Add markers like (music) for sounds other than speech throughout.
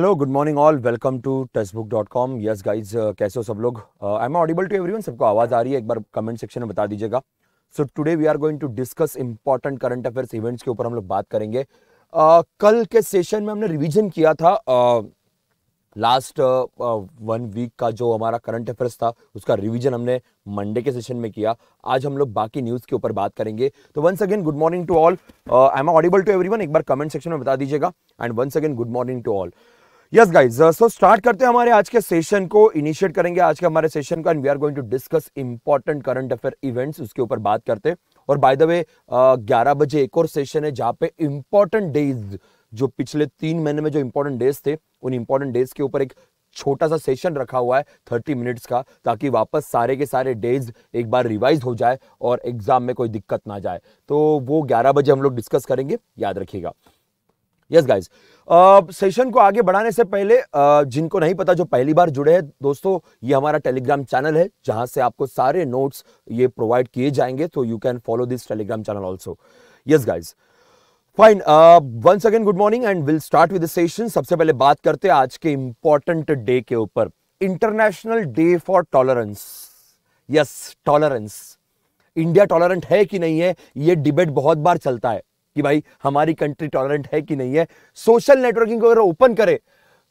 Hello good morning all welcome to Testbook dot com yes guys कैसे हो सब लोग I am audible to everyone सबको आवाज़ आ रही है एक बार कमेंट सेक्शन में बता दीजिएगा so today we are going to discuss important current affairs events के ऊपर हम लोग बात करेंगे uh, कल के सेशन में हमने रिविजन किया था लास्ट वन वीक का जो हमारा करंट अफेयर्स था उसका रिविजन हमने मंडे के सेशन में किया आज हम लोग बाकी न्यूज़ के ऊपर बात करेंगे तो once again good morning to all I am audible to every एक बार कमेंट सेक्शन में बता दीजिएगा and once again good morning to all yes guys so start करते हैं हमारे आज के सेशन को इनिशिएट करेंगे आज के हमारे सेशन का end we are going to discuss important current affair events उसके ऊपर बात करते हैं और बाय द वे 11 बजे एक और सेशन है जहां पे इंपॉर्टेंट डेज जो पिछले तीन महीने में जो इंपॉर्टेंट डेज थे उन इंपॉर्टेंट डेज के ऊपर एक छोटा सा सेशन रखा हुआ है थर्टी मिनट्स का ताकि वापस सारे के सारे डेज एक बार रिवाइज हो जाए और एग्जाम में कोई दिक्कत ना जाए तो वो ग्यारह बजे हम लोग डिस्कस करेंगे याद रखिएगा यस गाइज सेशन को आगे बढ़ाने से पहले uh, जिनको नहीं पता जो पहली बार जुड़े हैं दोस्तों ये हमारा टेलीग्राम चैनल है जहां से आपको सारे नोट्स ये प्रोवाइड किए जाएंगे तो you can follow this Telegram channel also yes guys fine once again good morning and will start with session सबसे पहले बात करते हैं आज के इंपॉर्टेंट डे के ऊपर international day for tolerance yes tolerance India tolerant है कि नहीं है ये डिबेट बहुत बार चलता है कि भाई हमारी कंट्री टॉलरेंट है कि नहीं है सोशल नेटवर्किंग को अगर ओपन करे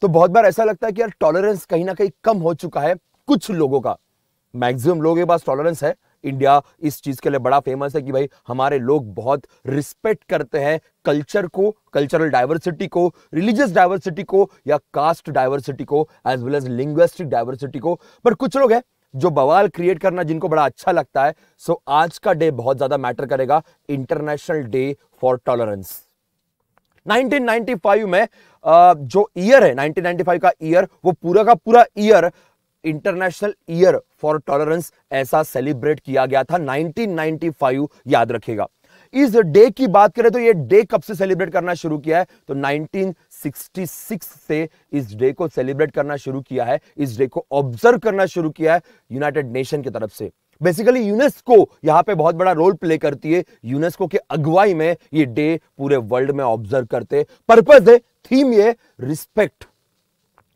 तो बहुत बार ऐसा लगता है कि यार टॉलरेंस कहीं ना कहीं कम हो चुका है कुछ लोगों का मैक्सिमम लोगों के पास टॉलरेंस है इंडिया इस चीज़ के लिए बड़ा फेमस है कि भाई हमारे लोग बहुत रिस्पेक्ट करते हैं कल्चर को कल्चरल डाइवर्सिटी को रिलीजियस डाइवर्सिटी को या कास्ट डाइवर्सिटी को as well as linguistic diversity को पर कुछ लोग हैं जो बवाल क्रिएट करना जिनको बड़ा अच्छा लगता है सो आज का डे बहुत ज्यादा मैटर करेगा इंटरनेशनल डे फॉर टॉलरेंस 1995 में जो ईयर है 1995 का ईयर वो पूरा का पूरा year international year for tolerance ऐसा सेलिब्रेट किया गया था 1995 याद रखेगा इस डे की बात करें तो ये डे कब से सेलिब्रेट करना शुरू किया है तो 1966 से इस डे को सेलिब्रेट करना शुरू किया है इस डे को ऑब्जर्व करना शुरू किया है यूनाइटेड नेशन की तरफ से बेसिकली यूनेस्को यहाँ पे बहुत बड़ा रोल प्ले करती है यूनेस्को के अगुवाई में ये डे पूरे वर्ल्ड में ऑब्जर्व करते पर्पज है थीम ये रिस्पेक्ट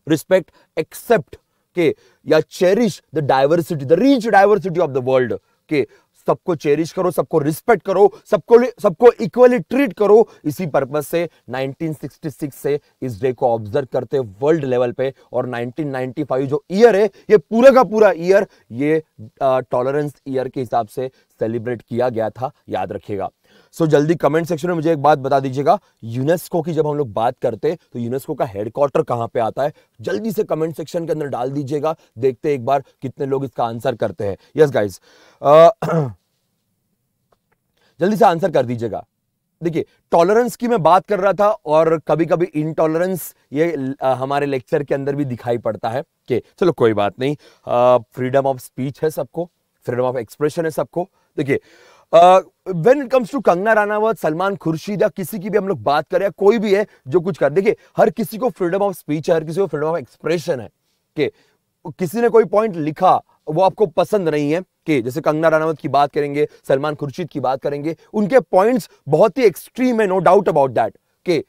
रिस्पेक्ट एक्सेप्ट के या cherish the diversity the rich diversity of the world के सबको चेरिश करो सबको रिस्पेक्ट करो सबको सबको इक्वली ट्रीट करो इसी पर्पज से 1966 से इस डे को ऑब्जर्व करते वर्ल्ड लेवल पे और 1995 जो ईयर है ये पूरा का पूरा ईयर ये टॉलरेंस ईयर के हिसाब से सेलिब्रेट किया गया था याद रखिएगा सो so, जल्दी कमेंट सेक्शन में मुझे एक बात बता दीजिएगा यूनेस्को की जब हम लोग बात करते हैं तो यूनेस्को का हेडक्वार्टर कहाँ पे आता है जल्दी से कमेंट सेक्शन के अंदर डाल दीजिएगा देखते एक बार कितने लोग इसका आंसर करते हैं यस गाइज (clears throat) जल्दी से आंसर कर दीजिएगा देखिए टॉलरेंस की मैं बात कर रहा था और कभी कभी इनटॉलरेंस ये आ, हमारे लेक्चर के अंदर भी दिखाई पड़ता है कि चलो कोई बात नहीं फ्रीडम ऑफ स्पीच है सबको फ्रीडम ऑफ एक्सप्रेशन है सबको देखिए when it comes to Kangana Ranaut Salman Khurshid या किसी की भी हम लोग बात करें या कोई भी है जो कुछ कर देखिए हर किसी को फ्रीडम ऑफ स्पीच है हर किसी को फ्रीडम ऑफ एक्सप्रेशन है कि किसी ने कोई पॉइंट लिखा वो आपको पसंद नहीं है के जैसे कंगना रानावत की बात करेंगे सलमान खुर्शीद की बात करेंगे उनके पॉइंट्स बहुत ही एक्सट्रीम है नो डाउट अबाउट दैट के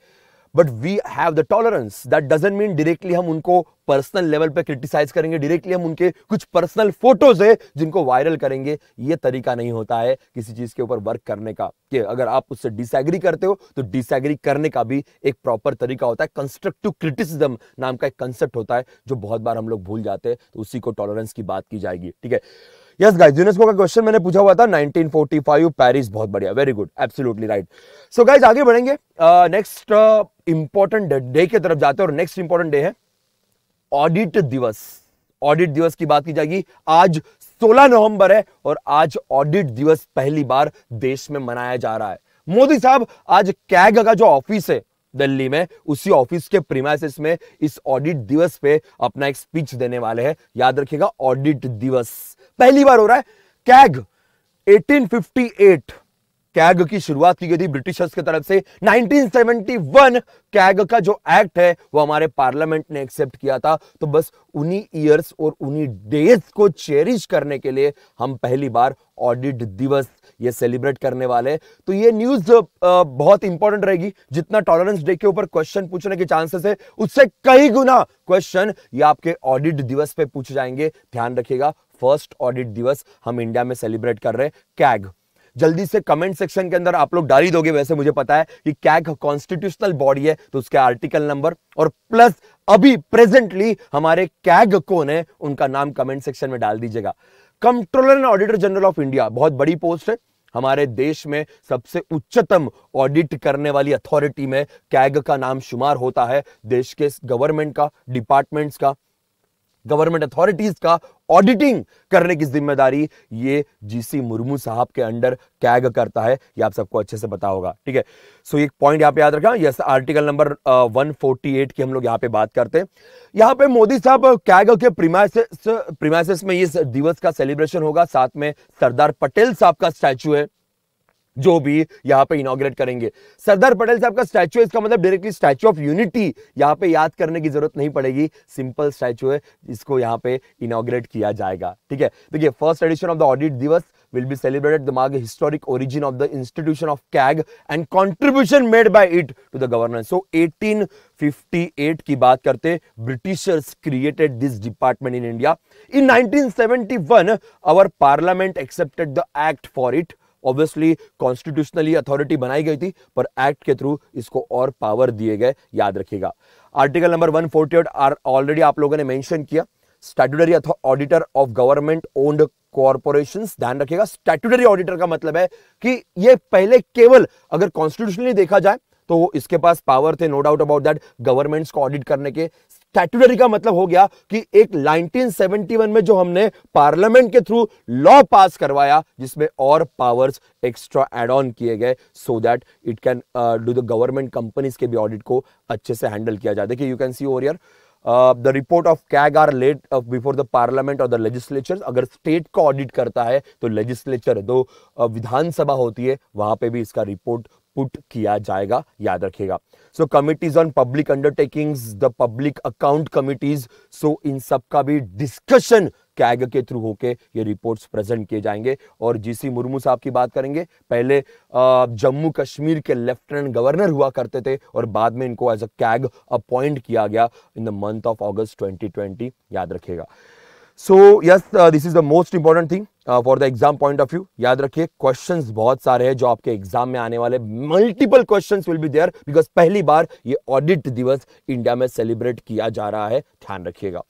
but we have the tolerance that doesn't mean directly हम उनको पर्सनल लेवल पे क्रिटिसाइज करेंगे डायरेक्टली हम उनके कुछ पर्सनल फोटोज है जिनको वायरल करेंगे ये तरीका नहीं होता है किसी चीज के ऊपर वर्क करने का कि अगर आप उससे डिसएग्री करते हो तो डिसएग्री करने का भी एक प्रॉपर तरीका होता है कंस्ट्रक्टिव क्रिटिसिज्म नाम का एक कंसेप्ट होता है जो बहुत बार हम लोग भूल जाते हैं तो उसी को टॉलरेंस की बात की जाएगी ठीक है यस गाइस यूनेस्को का क्वेश्चन मैंने पूछा हुआ था 1945 पेरिस बहुत बढ़िया very good absolutely right so guys आगे बढ़ेंगे नेक्स्ट इंपॉर्टेंट डे की तरफ जाते हैं और नेक्स्ट इंपॉर्टेंट डे है ऑडिट दिवस ऑडिट दिवस की बात की जाएगी आज 16 नवंबर है और आज ऑडिट दिवस पहली बार देश में मनाया जा रहा है मोदी साहब आज कैग का जो ऑफिस है दिल्ली में उसी ऑफिस के प्रीमाइसिस में इस ऑडिट दिवस पे अपना एक स्पीच देने वाले हैं याद रखिएगा ऑडिट दिवस पहली बार हो रहा है कैग 1858 कैग की शुरुआत की गई थी ब्रिटिशर्स की तरफ से 1971 कैग का जो एक्ट है वो हमारे पार्लियामेंट ने एक्सेप्ट किया था तो बस उन्हीं ईयर्स और उन्हीं डेज को चेरिश करने के लिए हम पहली बार ऑडिट दिवस ये सेलिब्रेट करने वाले तो ये न्यूज बहुत इंपॉर्टेंट रहेगी जितना टॉलरेंस डे के ऊपर क्वेश्चन पूछने के चांसेस है उससे कई गुना क्वेश्चन ये आपके ऑडिट दिवस पे पूछे जाएंगे ध्यान रखिएगा फर्स्ट ऑडिट दिवस हम इंडिया में सेलिब्रेट कर रहे हैं कैग जल्दी से कमेंट सेक्शन के अंदर आप लोग डाल ही दोगे वैसे मुझे पता है कि कैग कॉन्स्टिट्यूशनल बॉडी है तो उसके आर्टिकल नंबर और प्लस अभी प्रेजेंटली हमारे कैग कौन है उनका नाम कमेंट सेक्शन में डाल दीजिएगा controller and auditor general of India बहुत बड़ी पोस्ट है हमारे देश में सबसे उच्चतम ऑडिट करने वाली अथॉरिटी में कैग का नाम शुमार होता है देश के गवर्नमेंट का डिपार्टमेंट्स का गवर्नमेंट अथॉरिटीज का ऑडिटिंग करने की जिम्मेदारी ये जीसी मुर्मू साहब के अंडर कैग करता है ये आप सबको अच्छे से पता होगा ठीक है सो एक पॉइंट यहां पे याद रखा yes article number one forty eight की हम लोग यहां पे बात करते हैं यहां पे मोदी साहब uh, कैग के प्रीमाइसिस प्रीमाइसिस uh, में इस दिवस का सेलिब्रेशन होगा साथ में सरदार पटेल साहब का स्टैचू है जो भी यहाँ पे इनोग्रेट करेंगे सरदार पटेल साहब का स्टैचू इसका मतलब डायरेक्टली स्टैचू ऑफ यूनिटी यहाँ पे याद करने की जरूरत नहीं पड़ेगी सिंपल स्टैचू है इसको यहाँ पे इनोग्रेट किया जाएगा ठीक है देखिए first edition of the audit दिवस will be celebrated among historic origin of the institution of CAG and contribution made by it to the governance. So 1858 की बात करते Britishers created this department in India. In 1971 our parliament accepted the act for it. Obviously constitutionally authority बनाई गई थी पर act के through इसको और पावर दिए गए याद रखिएगा article number one forty eight are already आप लोगों ने मैंशन किया statutory auditor of government owned corporation ध्यान रखिएगा स्टैट्यूटरी ऑडिटर का मतलब है कि ये पहले केवल अगर कॉन्स्टिट्यूशनली देखा जाए तो इसके पास पावर थे no doubt about that governments को ऑडिट करने के स्टैट्यूटरी का मतलब हो गया कि एक 1971 में जो हमने पार्लियामेंट के थ्रू लॉ पास करवाया जिसमें और पावर्स एक्स्ट्रा एड ऑन किए गए so that it can do the government companies के भी ऑडिट को अच्छे से हैंडल किया जाए देखिए you can see over the report of CAG are laid before the parliament और द लेजिस्लेचर अगर स्टेट का ऑडिट करता है तो लेजिस्लेचर दो uh, विधानसभा होती है वहां पे भी इसका रिपोर्ट पुट किया जाएगा याद रखिएगा so committees on public undertakings the public account committees so इन सब का भी डिस्कशन कैग के थ्रू होके ये रिपोर्ट्स प्रेजेंट किए जाएंगे और जीसी मुर्मू साहब की बात करेंगे पहले जम्मू कश्मीर के लेफ्टिनेंट गवर्नर हुआ करते थे और बाद में इनको एज अ कैग अपॉइंट किया गया in the month of August 2020 याद रखिएगा so yes this is the most important thing for the exam point of view याद रखिए क्वेश्चन बहुत सारे हैं जो आपके एग्जाम में आने वाले multiple question will be there because पहली बार ये ऑडिट दिवस इंडिया में सेलिब्रेट किया जा रहा है ध्यान रखिएगा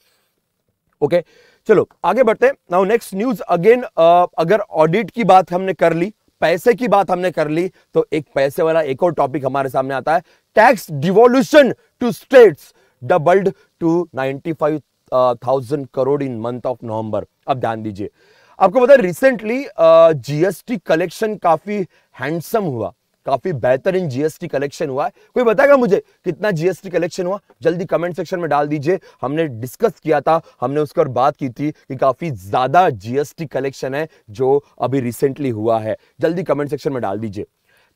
ओके okay? चलो आगे बढ़ते हैं नाउ नेक्स्ट न्यूज अगेन अगर ऑडिट की बात हमने कर ली पैसे की बात हमने कर ली तो एक पैसे वाला एक और टॉपिक हमारे सामने आता है tax devolution to states doubled to five thousand crore in month of November अब ध्यान दीजिए आपको पता है रिसेंटली जीएसटी कलेक्शन काफी हैंडसम हुआ काफी बेहतरीन जीएसटी कलेक्शन हुआ है कोई बताएगा मुझे कितना जीएसटी कलेक्शन हुआ जल्दी कमेंट सेक्शन में डाल दीजिए हमने डिस्कस किया था हमने उसके और बात की थी कि काफी ज्यादा जीएसटी कलेक्शन है जो अभी रिसेंटली हुआ है जल्दी कमेंट सेक्शन में डाल दीजिए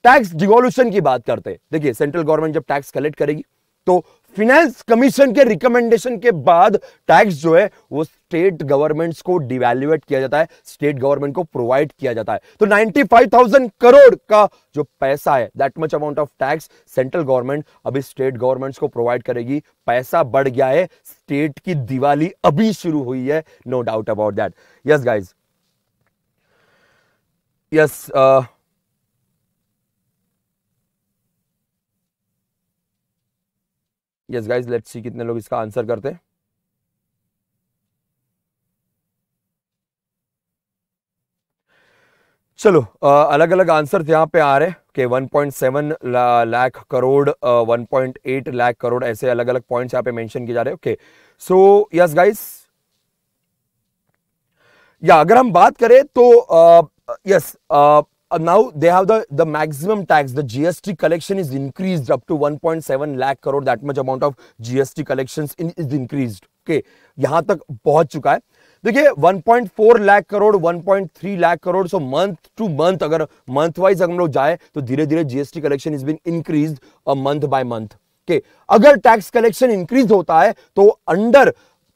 टैक्स डिवोल्यूशन की बात करते हैं देखिए सेंट्रल गवर्नमेंट जब टैक्स कलेक्ट करेगी तो फिनेंस कमीशन के रिकमेंडेशन के बाद टैक्स जो है वो स्टेट गवर्नमेंट्स को डिवेल्युएट किया जाता है स्टेट गवर्नमेंट को प्रोवाइड किया जाता है तो 95,000 करोड़ का जो पैसा है that much amount of tax central government अभी स्टेट गवर्नमेंट्स को प्रोवाइड करेगी पैसा बढ़ गया है स्टेट की दिवाली अभी शुरू हुई है no doubt about that yes guys yes yes guys let's see कितने लोग इसका आंसर करते हैं चलो आ, अलग अलग आंसर यहाँ पे आ रहे हैं कि 1.7 लाख करोड़ 1.8 लाख करोड़ ऐसे अलग अलग पॉइंट्स यहाँ पे मेंशन किए जा रहे हैं ओके सो यस गाइस या अगर हम बात करें तो yes uh, yes, uh, Uh, now they have the, the maximum tax. The GST collection is increased up to 1.7 lakh crore. That much amount of GST collections in, is increased. Okay, yahan tak pahunch chuka hai देखिए 1.4 lakh crore 1.3 lakh crore so month to month अगर month wise अगर हम लोग जाए तो धीरे धीरे GST collection is been increase month by month के अगर टैक्स कलेक्शन इंक्रीज होता है तो under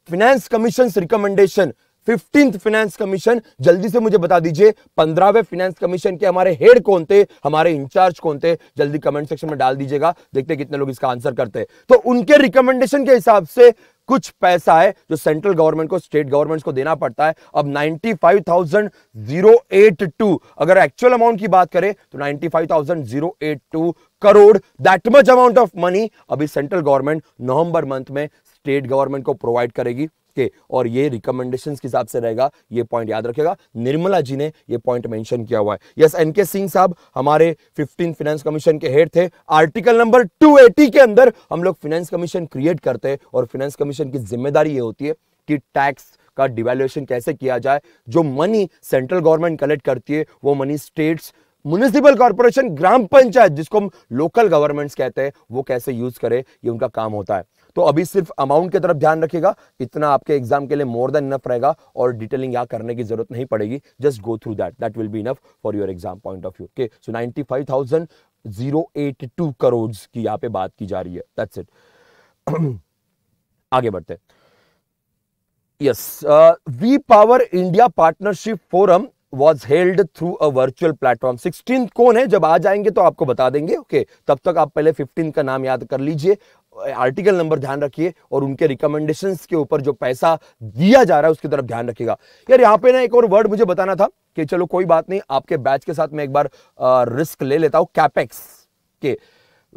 finance commission recommendation fifteenth finance commission जल्दी से मुझे बता दीजिए पंद्रहवे फाइनेंस कमीशन के हमारे हेड कौन थे हमारे इंचार्ज कौन थे जल्दी कमेंट सेक्शन में डाल दीजिएगा देखते कितने लोग इसका आंसर करते हैं तो उनके रिकमेंडेशन के हिसाब से कुछ पैसा है जो सेंट्रल गवर्नमेंट को स्टेट गवर्नमेंट को देना पड़ता है अब 95,082 अगर एक्चुअल अमाउंट की बात करें तो 95,082 crore that much amount of money अभी सेंट्रल गवर्नमेंट नवंबर मंथ में स्टेट गवर्नमेंट को प्रोवाइड करेगी के और ये रिकमेंडेशन के हिसाब से रहेगा ये पॉइंट याद रखेगा निर्मला जी ने ये पॉइंट मेंशन किया हुआ है यस एन के सिंह साहब हमारे फिफ्टीन फाइनेंस कमीशन के हेड थे आर्टिकल नंबर टू के अंदर हम लोग फाइनेंस कमीशन क्रिएट करते हैं और फाइनेंस कमीशन की जिम्मेदारी ये होती है कि टैक्स का डिवेल्युएशन कैसे किया जाए जो मनी सेंट्रल गवर्नमेंट कलेक्ट करती है वो money states municipal corporation gram panchayat जिसको हम लोकल गवर्नमेंट्स कहते हैं वो कैसे यूज करें ये उनका काम होता है तो अभी सिर्फ अमाउंट की तरफ ध्यान रखिएगा इतना आपके एग्जाम के लिए मोर देन इनफ रहेगा और डिटेलिंग यहाँ करने की जरूरत नहीं पड़ेगी just go through that that will be enough for your exam point of view okay so ninety five thousand zero eight two crore की यहाँ पे बात की जा रही है दैट्स इट (clears throat) आगे बढ़ते yes WePower India Partnership Forum was held through a virtual platform sixteen कौन है जब आ जाएंगे तो आपको बता देंगे ओके okay? तब तक आप पहले फिफ्टीन का नाम याद कर लीजिए आर्टिकल नंबर ध्यान रखिए और उनके रिकमेंडेशन के ऊपर जो पैसा दिया जा रहा है उसकी तरफ ध्यान रखिएगा यार यहाँ पे ना एक और वर्ड मुझे बताना था कि चलो कोई बात नहीं आपके बैच के साथ मैं एक बार आ, रिस्क ले लेता हूँ कैपेक्स के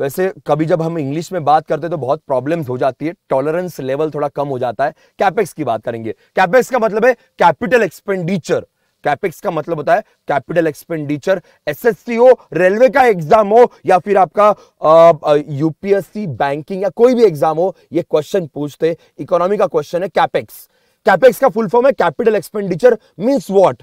वैसे कभी जब हम इंग्लिश में बात करते हैं तो बहुत प्रॉब्लम्स हो जाती है टॉलरेंस लेवल थोड़ा कम हो जाता है कैपेक्स की बात करेंगे कैपेक्स का मतलब है कैपिटल एक्सपेंडिचर कैपेक्स का मतलब होता है कैपिटल एक्सपेंडिचर एसएससी हो रेलवे का एग्जाम हो या फिर आपका यूपीएससी बैंकिंग या कोई भी एग्जाम हो ये क्वेश्चन पूछते इकोनॉमी का क्वेश्चन है कैपेक्स कैपेक्स का फुल फॉर्म है कैपिटल एक्सपेंडिचर मीन्स वॉट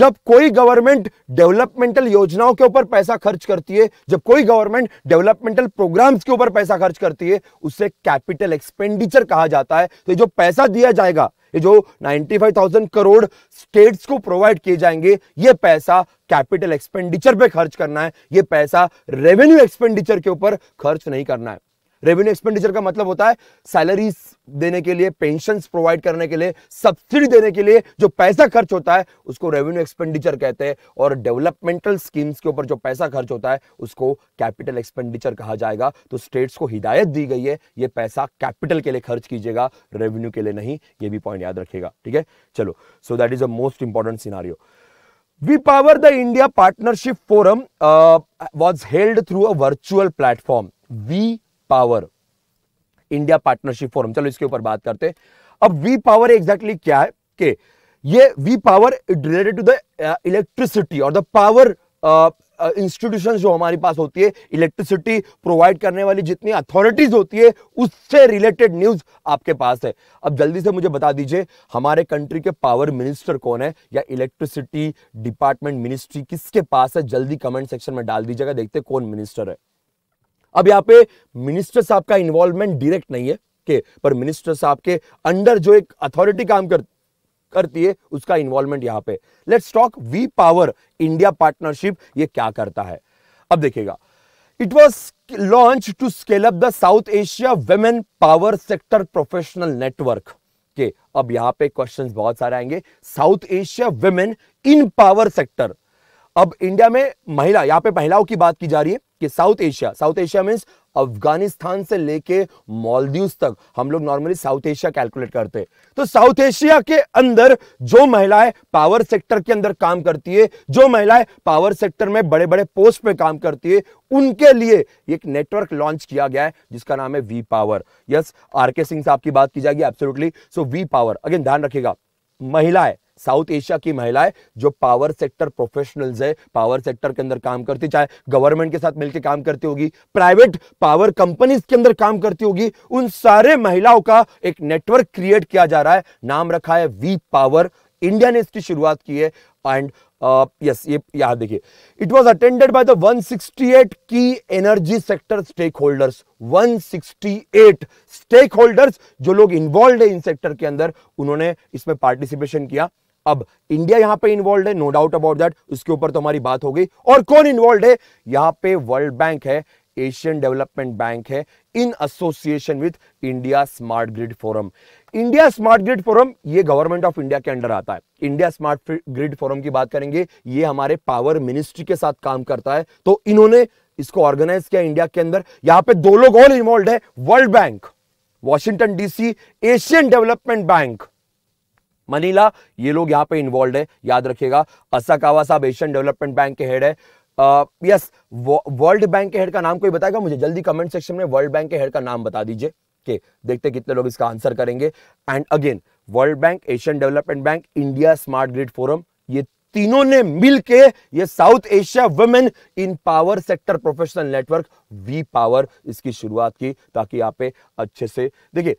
जब कोई गवर्नमेंट डेवलपमेंटल योजनाओं के ऊपर पैसा खर्च करती है जब कोई गवर्नमेंट डेवलपमेंटल प्रोग्राम्स के ऊपर पैसा खर्च करती है उसे कैपिटल एक्सपेंडिचर कहा जाता है तो जो पैसा दिया जाएगा ये जो 95,000 करोड़ स्टेट्स को प्रोवाइड किए जाएंगे ये पैसा कैपिटल एक्सपेंडिचर पे खर्च करना है ये पैसा रेवेन्यू एक्सपेंडिचर के ऊपर खर्च नहीं करना है रेवेन्यू एक्सपेंडिचर का मतलब होता है सैलरीज देने के लिए पेंशन प्रोवाइड करने के लिए सब्सिडी देने के लिए जो पैसा खर्च होता है उसको रेवेन्यू एक्सपेंडिचर कहते हैं और डेवलपमेंटल स्कीम्स के ऊपर जो पैसा खर्च होता है उसको कैपिटल एक्सपेंडिचर कहा जाएगा तो स्टेट्स को हिदायत दी गई है ये पैसा कैपिटल के लिए खर्च कीजिएगा रेवेन्यू के लिए नहीं ये भी पॉइंट याद रखेगा ठीक है चलो so that is a most important scenario WePower the India Partnership Forum was held through a virtual platform WePower India Partnership Forum चलो इसके ऊपर बात करते हैं अब वी पावर एग्जैक्टली क्या है कि ये WePower related to the electricity और द पावर इंस्टीट्यूशन जो हमारे पास होती है इलेक्ट्रिसिटी प्रोवाइड करने वाली जितनी अथॉरिटीज होती है उससे रिलेटेड न्यूज आपके पास है अब जल्दी से मुझे बता दीजिए हमारे कंट्री के पावर मिनिस्टर कौन है या इलेक्ट्रिसिटी डिपार्टमेंट मिनिस्ट्री किसके पास है जल्दी कमेंट सेक्शन में डाल दीजिएगा देखते कौन मिनिस्टर है अब यहाँ पे मिनिस्टर साहब का इन्वॉल्वमेंट डायरेक्ट नहीं है के पर मिनिस्टर साहब के अंडर जो एक अथॉरिटी काम कर करती है उसका इन्वॉल्वमेंट यहाँ पे let's talk WePower India partnership ये क्या करता है अब देखिएगा it was launch to scale up the South Asia women power sector professional network के अब यहां पे क्वेश्चंस बहुत सारे आएंगे South Asia women in power sector अब इंडिया में महिला यहां पे महिलाओं की बात की जा रही है कि South Asia South Asia means Afghanistan से लेके मालदीव तक हम लोग नॉर्मली साउथ एशिया कैलकुलेट करते हैं तो साउथ एशिया के अंदर जो महिलाएं पावर सेक्टर के अंदर काम करती है जो महिलाएं पावर सेक्टर में बड़े बड़े पोस्ट में काम करती है उनके लिए एक नेटवर्क लॉन्च किया गया है जिसका नाम है वी पावर यस आर के सिंह साहब की बात की जाएगी absolutely so WePower again ध्यान रखिएगा महिलाएं साउथ एशिया की महिलाएं जो पावर सेक्टर प्रोफेशनल्स है पावर सेक्टर के अंदर काम करती चाहे गवर्नमेंट के साथ मिलकर काम करती होगी प्राइवेट पावर कंपनीज के अंदर काम करती होगी उन सारे महिलाओं का एक नेटवर्क क्रिएट किया जा रहा है नाम रखा है वी पावर इंडिया ने इसकी शुरुआत की है एंड यस ये यहां देखिए it was attended by the 168 की energy sector stakeholders 168 stakeholders जो लोग इन्वॉल्व है इन सेक्टर के अंदर उन्होंने इसमें पार्टिसिपेशन किया अब इंडिया यहां पे इन्वॉल्व है नो डाउट अबाउट दैट उसके ऊपर तो हमारी बात हो गई और कौन इन्वॉल्व है यहां पे वर्ल्ड बैंक है एशियन डेवलपमेंट बैंक है in association with India Smart Grid Forum India Smart Grid Forum ये गवर्नमेंट ऑफ इंडिया के अंडर आता है इंडिया स्मार्ट ग्रिड फोरम की बात करेंगे ये हमारे पावर मिनिस्ट्री के साथ काम करता है तो इन्होंने इसको ऑर्गेनाइज किया इंडिया के अंदर यहां पे दो लोग और इन्वॉल्व है World Bank Washington DC Asian development Bank Manila ये लोग यहाँ पे इन्वॉल्व है याद रखिएगा असाकावा साहब एशियन डेवलपमेंट बैंक के हेड है यस वर्ल्ड बैंक के हेड का नाम कोई बताएगा मुझे जल्दी कमेंट सेक्शन में वर्ल्ड बैंक के हेड का नाम बता दीजिए के देखते कितने लोग इसका आंसर करेंगे and again World Bank Asian development Bank India Smart Grid Forum ये तीनों ने मिलके ये South Asia women in power sector professional network WePower इसकी शुरुआत की ताकि यहाँ पे अच्छे से देखिए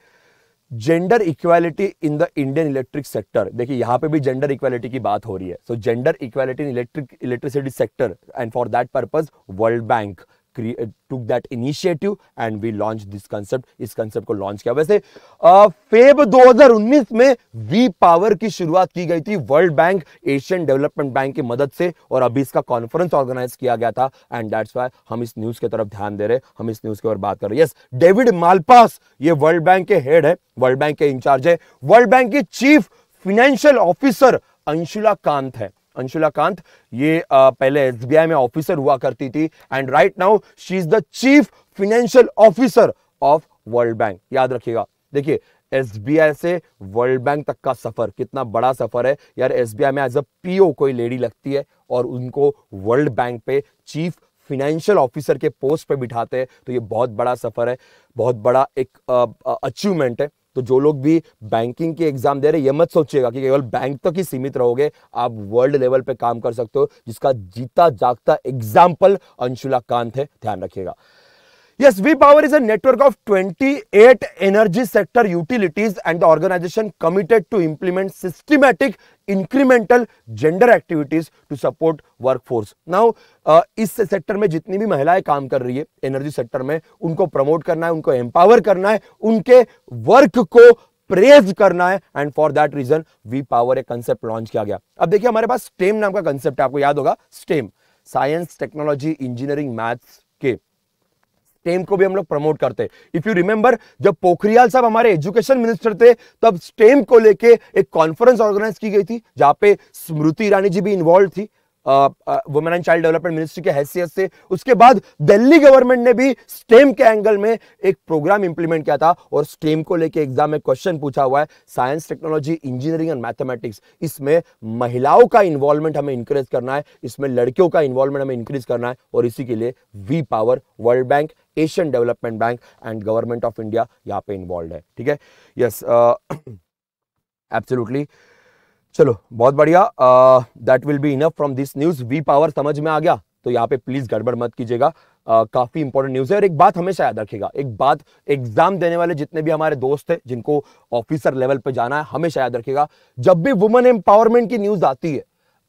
gender equality in the Indian electric sector देखिए यहाँ पे भी जेंडर इक्वालिटी की बात हो रही है so gender equality in electric electricity sector and for that purpose World Bank took that initiative and we launch this concept इस कंसेप्ट को लॉन्च किया वैसे फेब 2019 में वी पावर की शुरुआत की गई थी World Bank Asian development Bank की मदद से और अभी इसका कॉन्फ्रेंस ऑर्गेनाइज किया गया था एंड दैट्स वाई हम इस न्यूज के तरफ ध्यान दे रहे हम इस न्यूज के ऊपर बात कर रहे यस डेविड मालपास ये वर्ल्ड बैंक के हेड है वर्ल्ड बैंक के इंचार्ज है वर्ल्ड बैंक के chief financial officer Anshula Kant है अंशुला कांत ये आ, पहले एस में ऑफिसर हुआ करती थी and right now she is the chief financial officer of World Bank याद रखिएगा देखिए एस से वर्ल्ड बैंक तक का सफर कितना बड़ा सफर है यार एस में एज अ पीओ कोई लेडी लगती है और उनको वर्ल्ड बैंक पे चीफ फिनेंशियल ऑफिसर के पोस्ट पे बिठाते हैं तो ये बहुत बड़ा सफर है बहुत बड़ा एक अचीवमेंट है तो जो लोग भी बैंकिंग के एग्जाम दे रहे ये मत सोचिएगा कि केवल बैंक तक तो ही सीमित रहोगे आप वर्ल्ड लेवल पे काम कर सकते हो जिसका जीता जागता एग्जाम्पल अंशुला कांत है ध्यान रखिएगा Yes, V Power is a network of 28 energy sector utilities and the organization committed to implement systematic incremental gender activities to support workforce. Now, uh, इस सेक्टर में जितनी भी महिलाएं काम कर रही है एनर्जी सेक्टर में उनको प्रमोट करना है उनको एम्पावर करना है उनके वर्क को प्रेज करना है and for that reason WePower एक कंसेप्ट लॉन्च किया गया अब देखिए हमारे पास स्टेम नाम का कंसेप्ट है आपको याद होगा STEM science technology engineering maths के स्टेम को भी हम लोग प्रमोट करते हैं इफ यू रिमेंबर जब पोखरियाल साहब हमारे एजुकेशन मिनिस्टर थे तब स्टेम को लेके एक कॉन्फ्रेंस ऑर्गेनाइज की गई थी जहां पे स्मृति ईरानी जी भी इन्वॉल्व थी women and child development ministry के हैसियत से उसके बाद दिल्ली गवर्नमेंट ने भी स्टेम के एंगल में एक प्रोग्राम इंप्लीमेंट किया था और स्टेम को लेके एग्जाम में क्वेश्चन पूछा हुआ है science technology engineering and mathematics इसमें महिलाओं का इन्वॉल्वमेंट हमें इंक्रेज करना है इसमें लड़कियों का इन्वॉल्वमेंट हमें इंक्रीज करना है और इसी के लिए WePower World Bank Asian development Bank and Government of India यहाँ पे इन्वॉल्व है ठीक है यस एब्सोलूटली yes, uh, (coughs) चलो बहुत बढ़िया that will be enough from this news WePower समझ में आ गया तो यहाँ पे प्लीज गड़बड़ मत कीजिएगा Uh, काफ़ी इंपॉर्टेंट न्यूज़ है और एक बात हमेशा याद रखिएगा एक बात एग्जाम देने वाले जितने भी हमारे दोस्त हैं जिनको ऑफिसर लेवल पर जाना है हमेशा याद रखिएगा जब भी वुमेन एम्पावरमेंट की न्यूज़ आती है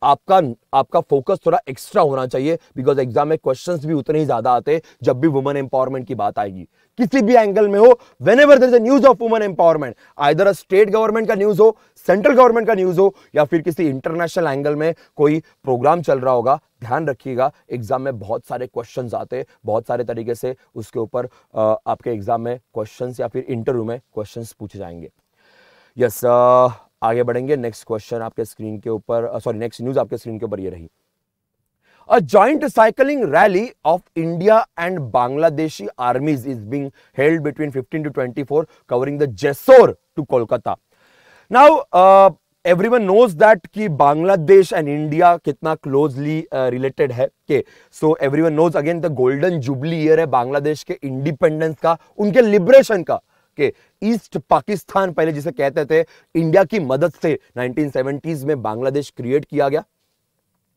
आपका आपका फोकस थोड़ा एक्स्ट्रा होना चाहिए बिकॉज एग्जाम में क्वेश्चंस भी उतने ही ज्यादा आते जब भी वुमेन एम्पावरमेंट की बात आएगी किसी भी एंगल में हो whenever there is news of women empowerment either state government का न्यूज हो सेंट्रल गवर्नमेंट का न्यूज हो या फिर किसी इंटरनेशनल एंगल में कोई प्रोग्राम चल रहा होगा ध्यान रखिएगा एग्जाम में बहुत सारे क्वेश्चन आते बहुत सारे तरीके से उसके ऊपर आपके एग्जाम में क्वेश्चन या फिर इंटरव्यू में क्वेश्चन पूछे जाएंगे यस yes, uh, आगे बढ़ेंगे नेक्स्ट क्वेश्चन आपके स्क्रीन के ऊपर सॉरी नेक्स्ट न्यूज आपके स्क्रीन के ऊपर ये रही A joint cycling rally of India and Bangladeshi armies is being held between 15 to 24, covering the Jessore to Kolkata now everyone knows that कि बांग्लादेश एंड इंडिया कितना क्लोजली रिलेटेड है के so everyone knows again the golden jubilee year है बांग्लादेश के independence का उनके liberation का के ईस्ट पाकिस्तान पहले जिसे कहते थे इंडिया की मदद से 1970s में बांग्लादेश क्रिएट किया गया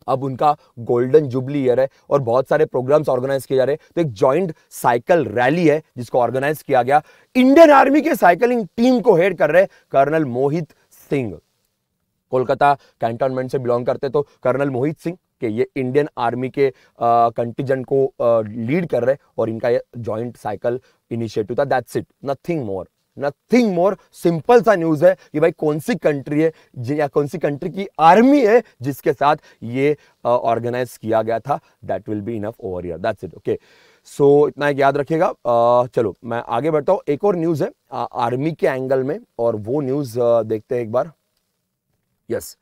अब उनका गोल्डन जुबली ईयर है और बहुत सारे प्रोग्राम्स ऑर्गेनाइज किए जा रहे हैं तो एक जॉइंट साइकिल रैली है जिसको ऑर्गेनाइज किया गया इंडियन आर्मी के साइकिलिंग टीम को हेड कर रहे कर्नल मोहित सिंह कोलकाता कैंटोनमेंट से बिलोंग करते तो कर्नल मोहित सिंह के ये इंडियन आर्मी के कंटीजेंट को लीड कर रहे और इनका ये जॉइंट साइकिल इनिशिएटिव था that's it nothing more nothing more simple सा न्यूज है कि भाई कौन सी कंट्री है या कौन सी कंट्री की आर्मी है जिसके साथ ये ऑर्गेनाइज uh, किया गया था that will be enough over year that's it okay so इतना एक याद रखिएगा uh, चलो मैं आगे बढ़ता हूँ एक और न्यूज है uh, आर्मी के एंगल में और वो न्यूज uh, देखते हैं एक बार yes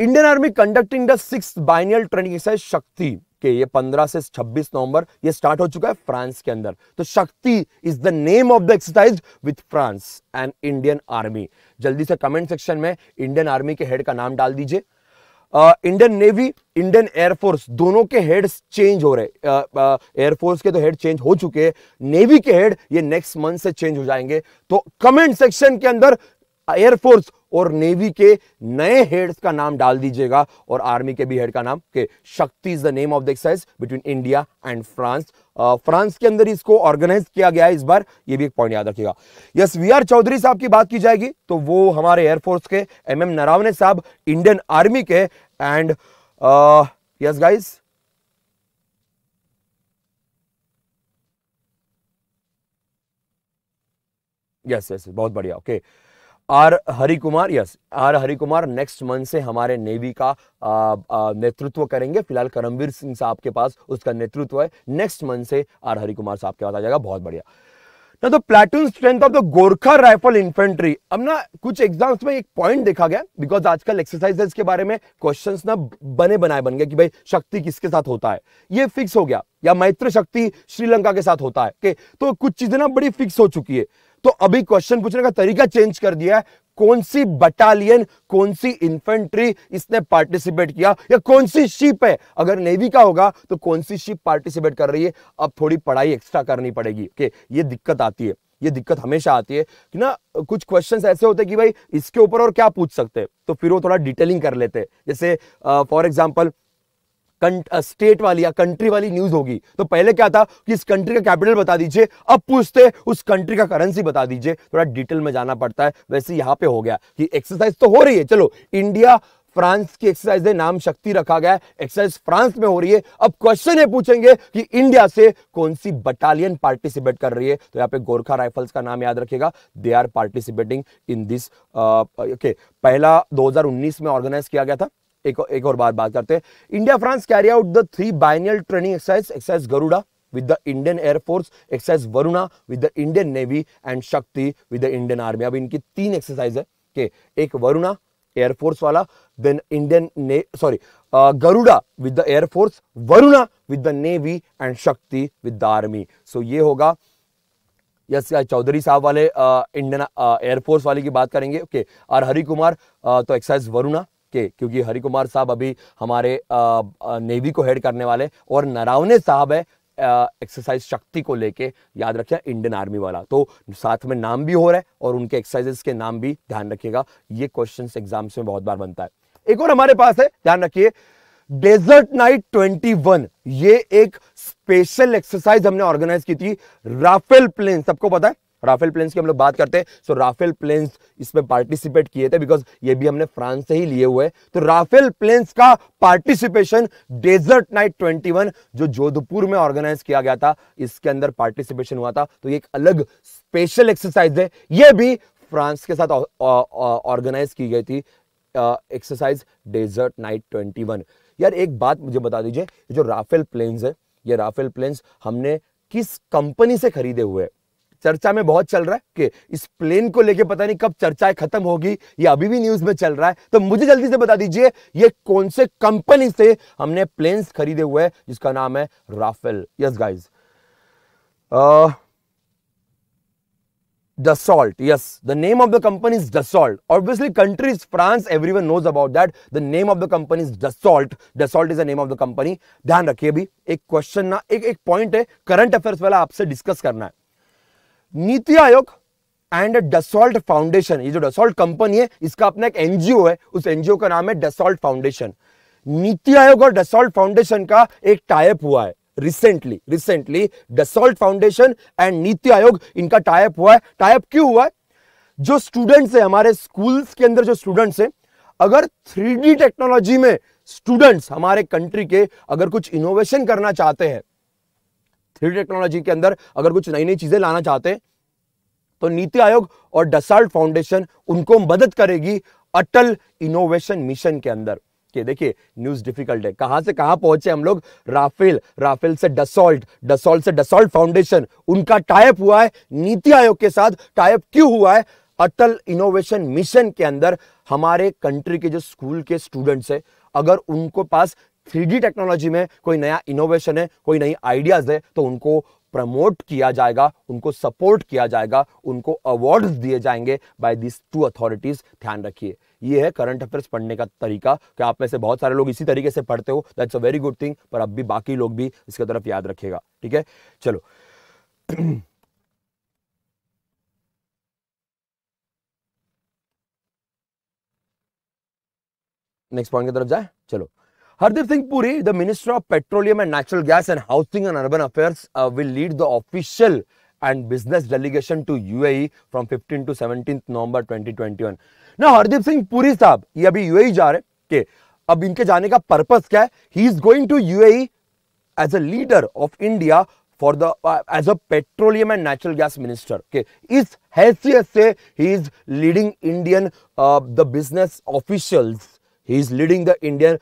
Indian army conducting the six biennial training exercise Shakti कि ये 15 से 26 नवंबर ये स्टार्ट हो चुका है फ्रांस के अंदर तो Shakti is the name of the exercise with France and Indian army जल्दी से कमेंट सेक्शन में इंडियन आर्मी के हेड का नाम डाल दीजिए इंडियन नेवी इंडियन एयरफोर्स दोनों के हेड्स चेंज हो रहे एयरफोर्स uh, uh, के तो हेड चेंज हो चुके हैं नेवी के हेड ये नेक्स्ट मंथ से चेंज हो जाएंगे तो कमेंट सेक्शन के अंदर एयरफोर्स और नेवी के नए हेड्स का नाम डाल दीजिएगा और आर्मी के भी हेड का नाम के Shakti is the name of the exercise between India and France France के अंदर इसको ऑर्गेनाइज किया गया है इस बार ये भी एक पॉइंट याद रखिएगा यस वी आर चौधरी साहब की बात की जाएगी तो वो हमारे एयरफोर्स के एम एम नरावने साहब इंडियन आर्मी के and yes guys yes yes बहुत बढ़िया okay okay. R Hari Kumar yes R Hari Kumar next month से हमारे नेवी का नेतृत्व करेंगे फिलहाल करमवीर सिंह साहब के पास उसका नेतृत्व है नेक्स्ट मंथ से आर हरी कुमार साहब के पास आ जाएगा बहुत बढ़िया ना तो platoon strength of the Gorkha rifle infantry अब ना कुछ एग्जाम्स में एक पॉइंट देखा गया बिकॉज आजकल एक्सरसाइजेस के बारे में क्वेश्चन ना बने बनाए बन गए कि भाई शक्ति किसके साथ होता है ये फिक्स हो गया या मैत्र शक्ति श्रीलंका के साथ होता है के तो कुछ चीजें ना बड़ी फिक्स हो चुकी है तो अभी क्वेश्चन पूछने का तरीका चेंज कर दिया है कौन सी बटालियन कौन सी इन्फेंट्री इसने पार्टिसिपेट किया या कौन सी शिप है अगर नेवी का होगा तो कौन सी शिप पार्टिसिपेट कर रही है अब थोड़ी पढ़ाई एक्स्ट्रा करनी पड़ेगी ओके ये दिक्कत आती है ये दिक्कत हमेशा आती है कि ना कुछ क्वेश्चंस ऐसे होते हैं कि भाई इसके ऊपर और क्या पूछ सकते हैं तो फिर वो थोड़ा डिटेलिंग कर लेते हैं जैसे फॉर एग्जाम्पल स्टेट वाली या कंट्री वाली न्यूज होगी तो पहले क्या था कि इस कंट्री का कैपिटल बता दीजिए अब पूछते उस कंट्री का करेंसी बता दीजिए थोड़ा डिटेल में जाना पड़ता है वैसे यहां पे हो गया कि एक्सरसाइज तो हो रही है चलो इंडिया फ्रांस की एक्सरसाइज है नाम शक्ति रखा गया है एक्सरसाइज फ्रांस में हो रही है अब क्वेश्चन ये पूछेंगे कि इंडिया से कौन सी बटालियन पार्टिसिपेट कर रही है तो यहाँ पे गोरखा राइफल्स का नाम याद रखेगा they are participating in this okay पहला 2019 में ऑर्गेनाइज किया गया था एक एक और बार बात करते हैं India France carry out the three biennial training exercise exercise Garuda with the Indian air force exercise Varuna with the Indian navy and Shakti with the Indian army अब इनकी तीन एक्सरसाइज है के एक वरुणा एयरफोर्स वाला देन इंडियन ने sorry Garuda with the air force Varuna with the navy and Shakti with the army so ये होगा यस चौधरी साहब वाले इंडियन एयरफोर्स वाले की बात करेंगे ओके okay. और हरि कुमार तो एक्सरसाइज वरुणा के क्योंकि हरि कुमार साहब अभी हमारे नेवी को हेड करने वाले और नरावने साहब है एक्सरसाइज शक्ति को लेके याद रखिए इंडियन आर्मी वाला तो साथ में नाम भी हो रहा है और उनके एक्सरसाइजेस के नाम भी ध्यान रखिएगा ये क्वेश्चन एग्जाम्स में बहुत बार बनता है एक और हमारे पास है ध्यान रखिए डेजर्ट नाइट ट्वेंटी वन ये एक स्पेशल एक्सरसाइज हमने ऑर्गेनाइज की थी राफेल प्लेन सबको पता है राफेल प्लेन्स की हम लोग बात करते हैं सो राफेल प्लेन्स इसमें पार्टिसिपेट किए थे बिकॉज ये भी हमने फ्रांस से ही लिए हुए तो राफेल प्लेन्स का पार्टिसिपेशन डेजर्ट नाइट वन जो जोधपुर में ऑर्गेनाइज किया गया था इसके अंदर पार्टिसिपेशन हुआ था तो ये एक अलग स्पेशल एक्सरसाइज है ये भी फ्रांस के साथ ऑर्गेनाइज की गई थी एक्सरसाइज डेजर्ट नाइट ट्वेंटी यार एक बात मुझे बता दीजिए जो राफेल प्लेन्स है ये राफेल प्लेन्स हमने किस कंपनी से खरीदे हुए हैं चर्चा में बहुत चल रहा है कि इस प्लेन को लेके पता नहीं कब चर्चाएं खत्म होगी ये अभी भी न्यूज में चल रहा है तो मुझे जल्दी से बता दीजिए ये कौन से कंपनी से हमने प्लेन्स खरीदे हुए हैं जिसका नाम है Rafale yes guys Dassault. Yes, the name of the company is Dassault. Obviously, countries France, everyone knows about that. The name of the company is Dassault. Dassault is the name of the company. ध्यान रखिए अभी एक question ना एक एक point है current affairs वाला आपसे डिस्कस करना है नीति आयोग एंड डसॉल्ट फाउंडेशन ये जो डसॉल्ट कंपनी है इसका अपना एक एनजीओ है उस एनजीओ का नाम है डसॉल्ट फाउंडेशन नीति आयोग और डसॉल्ट फाउंडेशन का एक टाइप हुआ है recently recently Dassault foundation and NITI Aayog इनका टाइप हुआ है टाइप क्यों हुआ है जो स्टूडेंट्स है हमारे स्कूल्स के अंदर जो स्टूडेंट्स है अगर थ्री टेक्नोलॉजी में स्टूडेंट्स हमारे कंट्री के अगर कुछ इनोवेशन करना चाहते हैं थ्री टेक्नोलॉजी के अंदर अगर कुछ नई नई चीज़ें लाना चाहते हैं तो नीति आयोग और डसाल्ट फाउंडेशन उनको मदद करेगी अटल इनोवेशन मिशन के अंदर के देखिए न्यूज डिफिकल्ट है कहां से कहां पहुंचे हम लोग राफेल राफेल से डसोल्ट डसोल्ट से डसोल्ट फाउंडेशन उनका टाइप हुआ है नीति आयोग के साथ टाइप क्यों हुआ है अटल इनोवेशन मिशन के अंदर हमारे कंट्री के जो स्कूल के स्टूडेंट्स हैं अगर उनको पास थ्री टेक्नोलॉजी में कोई नया इनोवेशन है कोई नई आइडियाज़ है तो उनको प्रमोट किया जाएगा उनको सपोर्ट किया जाएगा उनको अवार्ड्स दिए जाएंगे बाय दिस टू अथॉरिटीज़ ध्यान रखिए ये है करंट अफेयर्स पढ़ने का तरीका कि आप में से बहुत सारे लोग इसी तरीके से पढ़ते हो that's a very good thing पर अब भी बाकी लोग भी इसकी तरफ याद रखेगा ठीक है चलो नेक्स्ट (clears throat) पॉइंट की तरफ जाए चलो Hardeep Singh Puri, the Minister of Petroleum and Natural Gas and Housing and Urban Affairs, uh, will lead the official and business delegation to UAE from 15 to 17th November 2021. Now Hardeep Singh Puri साहब ये अभी UAE जा रहे हैं अब इनके जाने का पर्पस क्या है he is going to UAE as a leader of India for the uh, as a petroleum and natural gas minister okay is हैसियत से he is leading Indian uh, the business officials he is leading the Indian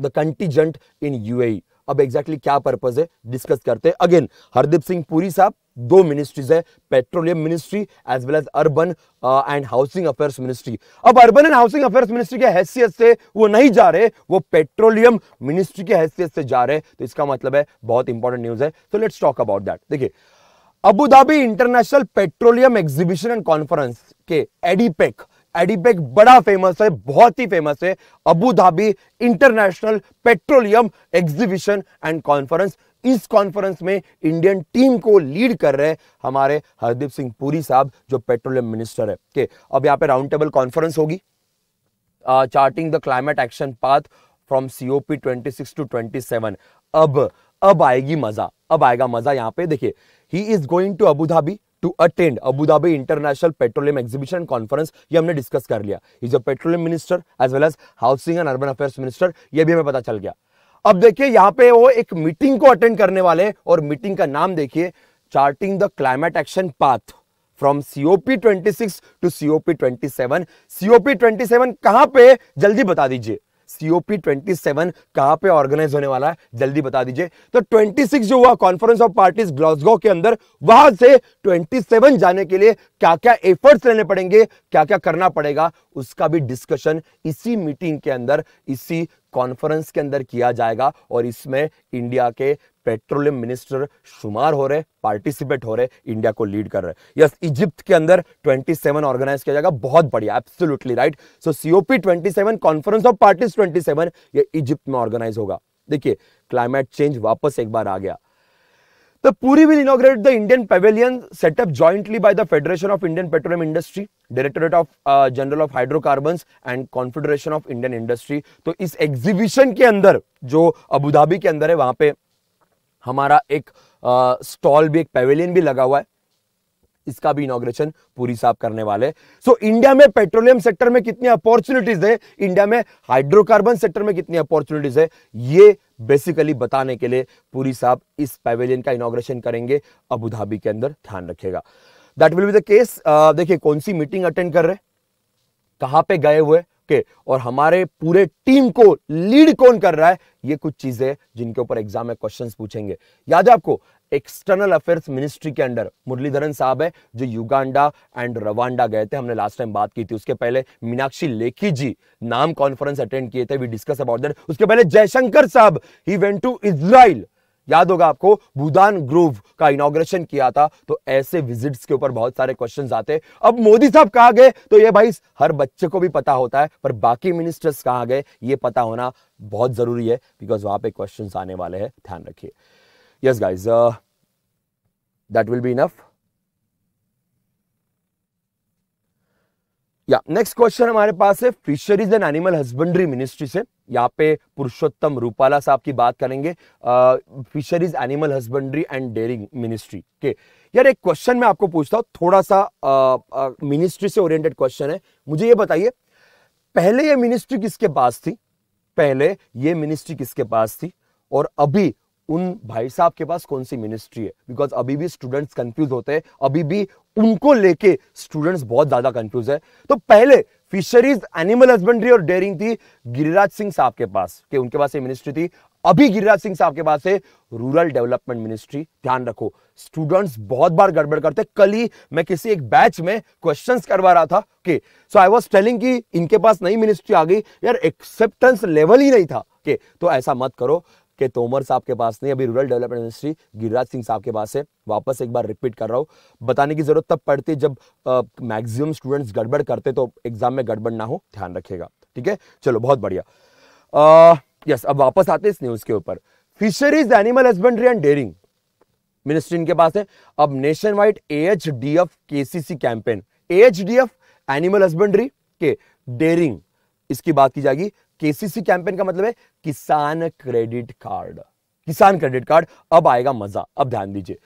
the contingent in UAE अब exactly exactly क्या purpose है discuss करते हैं again Hardeep Singh Puri साहब दो ministries है petroleum ministry as well as urban and housing affairs ministry अब urban and housing affairs ministry के हैसियत से वो नहीं जा रहे वो पेट्रोलियम मिनिस्ट्री के हैसियत से जा रहे तो इसका मतलब है बहुत इंपॉर्टेंट न्यूज है so let's talk about that देखिए Abu Dhabi International Petroleum Exhibition and Conference के एडीपेक एडीपेक बड़ा फेमस है बहुत ही फेमस है Abu Dhabi International Petroleum Exhibition and Conference इस कॉन्फ्रेंस में इंडियन टीम को लीड कर रहे हमारे हरदीप सिंह पुरी साहब जो पेट्रोलियम मिनिस्टर है के अब यहाँ पे राउंड टेबल कॉन्फ्रेंस होगी charting the climate action path from COP twenty six to twenty seven अब अब आएगी मजा अब आएगा मजा यहाँ पे देखिए he is going to Abu Dhabi to attend Abu Dhabi International Petroleum Exhibition Conference ये हमने डिस्कस कर लिया is a petroleum minister as well as housing and urban affairs minister ये भी हमें पता चल गया अब देखिए यहाँ पे वो एक मीटिंग को अटेंड करने वाले और मीटिंग का नाम देखिए charting the climate action path from COP twenty six to COP twenty seven COP seven कहां पे जल्दी बता दीजिए सीओपी सेवन कहां पर ऑर्गेनाइज होने वाला है जल्दी बता दीजिए तो ट्वेंटी सिक्स जो हुआ कॉन्फ्रेंस ऑफ पार्टीज ग्लासगो के अंदर वहां से ट्वेंटी सेवन जाने के लिए क्या क्या एफर्ट्स लेने पड़ेंगे क्या क्या करना पड़ेगा उसका भी डिस्कशन इसी मीटिंग के अंदर इसी कॉन्फ्रेंस के अंदर किया जाएगा और इसमें इंडिया के पेट्रोलियम मिनिस्टर शुमार हो रहे पार्टिसिपेट हो रहे इंडिया को लीड कर रहे यस इजिप्ट के अंदर 27 ऑर्गेनाइज किया जाएगा बहुत बढ़िया absolutely right so COP 27 conference of parties 27 ये इजिप्ट में ऑर्गेनाइज होगा देखिए क्लाइमेट चेंज वापस एक बार आ गया The Puri will inaugurate the Indian Pavilion set up jointly by the Federation of Indian Petroleum Industry, Directorate of uh, General of Hydrocarbons and Confederation of Indian Industry. तो इस exhibition के अंदर जो Abu Dhabi के अंदर है वहाँ पे हमारा एक स्टॉल भी एक पेवेलियन भी लगा हुआ है इसका भी इनोग्रेशन पूरी साहब करने वाले सो so, इंडिया में पेट्रोलियम सेक्टर में कितनी अपॉर्चुनिटीज है इंडिया में हाइड्रोकार्बन सेक्टर में कितनी अपॉर्चुनिटीज है ये बेसिकली बताने के लिए पूरी साहब इस पेवेलियन का इनोग्रेशन करेंगे अबुधाबी के अंदर ध्यान रखेगा that will be the case देखिए कौन सी मीटिंग अटेंड कर रहे कहां पे गए हुए के okay. और हमारे पूरे टीम को लीड कौन कर रहा है ये कुछ चीजें जिनके ऊपर एग्जाम में क्वेश्चंस पूछेंगे याद है आपको एक्सटर्नल अफेयर्स मिनिस्ट्री के अंडर मुरलीधरन साहब है जो युगांडा एंड रवांडा गए थे हमने लास्ट टाइम बात की थी उसके पहले मीनाक्षी लेखी जी नाम कॉन्फ्रेंस अटेंड किए थे वी डिस्कस अबाउट दैट उसके पहले जयशंकर साहब ही वेंट टू इजराइल याद होगा आपको भूदान ग्रोव का इनोग्रेशन किया था तो ऐसे विजिट्स के ऊपर बहुत सारे क्वेश्चंस आते अब मोदी साहब कहा गए तो ये भाई हर बच्चे को भी पता होता है पर बाकी मिनिस्टर्स कहा गए ये पता होना बहुत जरूरी है बिकॉज वहां पे क्वेश्चंस आने वाले हैं ध्यान रखिए yes guys that will be enough या नेक्स्ट क्वेश्चन हमारे पास है fisheries and animal husbandry ministry से यहाँ पे पुरुषोत्तम रूपाला साहब की बात करेंगे fisheries animal husbandry and dairying ministry के यार एक क्वेश्चन मैं आपको पूछता हूँ थोड़ा सा मिनिस्ट्री से ओरिएंटेड क्वेश्चन है मुझे ये बताइए पहले ये मिनिस्ट्री किसके पास थी पहले ये मिनिस्ट्री किसके पास थी और अभी उन भाई साहब के पास कौन सी मिनिस्ट्री है बिकॉज अभी भी स्टूडेंट्स कंफ्यूज होते हैं अभी भी उनको लेके स्टूडेंट्स बहुत ज्यादा कंफ्यूज है तो पहले फिशरीज एनिमल हस्बेंड्री और डेयरिंग थी गिरिराज सिंह साहब के पास के उनके पास ये मिनिस्ट्री थी अभी गिरिराज सिंह साहब के पास है रूरल डेवलपमेंट मिनिस्ट्री ध्यान रखो स्टूडेंट्स बहुत बार गड़बड़ करते कल ही मैं किसी एक बैच में क्वेश्चंस करवा रहा था कि सो आई वाज टेलिंग कि इनके पास नई मिनिस्ट्री आ गई यार एक्सेप्टेंस लेवल ही नहीं था के तो ऐसा मत करो के तोमर साहब के पास नहीं अभी rural development ministry Giriraj Singh साहब के पास है वापस एक बार रिपीट कर रहा हूँ बताने की जरूरत तब पड़ती जब मैक्सिमम स्टूडेंट्स गड़बड़ करते तो एग्जाम में गड़बड़ ना हो ध्यान रखेगा ठीक है चलो बहुत बढ़िया यस अब वापस आते इस न्यूज के ऊपर fisheries animal husbandry and dairying ministry इनके पास है अब nationwide A H D F K C C campaign A H D F animal husbandry के डेयरिंग इसकी बात की जाएगी केसीसी कैंपेन का मतलब है Kisan credit card Kisan credit card अब आएगा मजा अब ध्यान दीजिए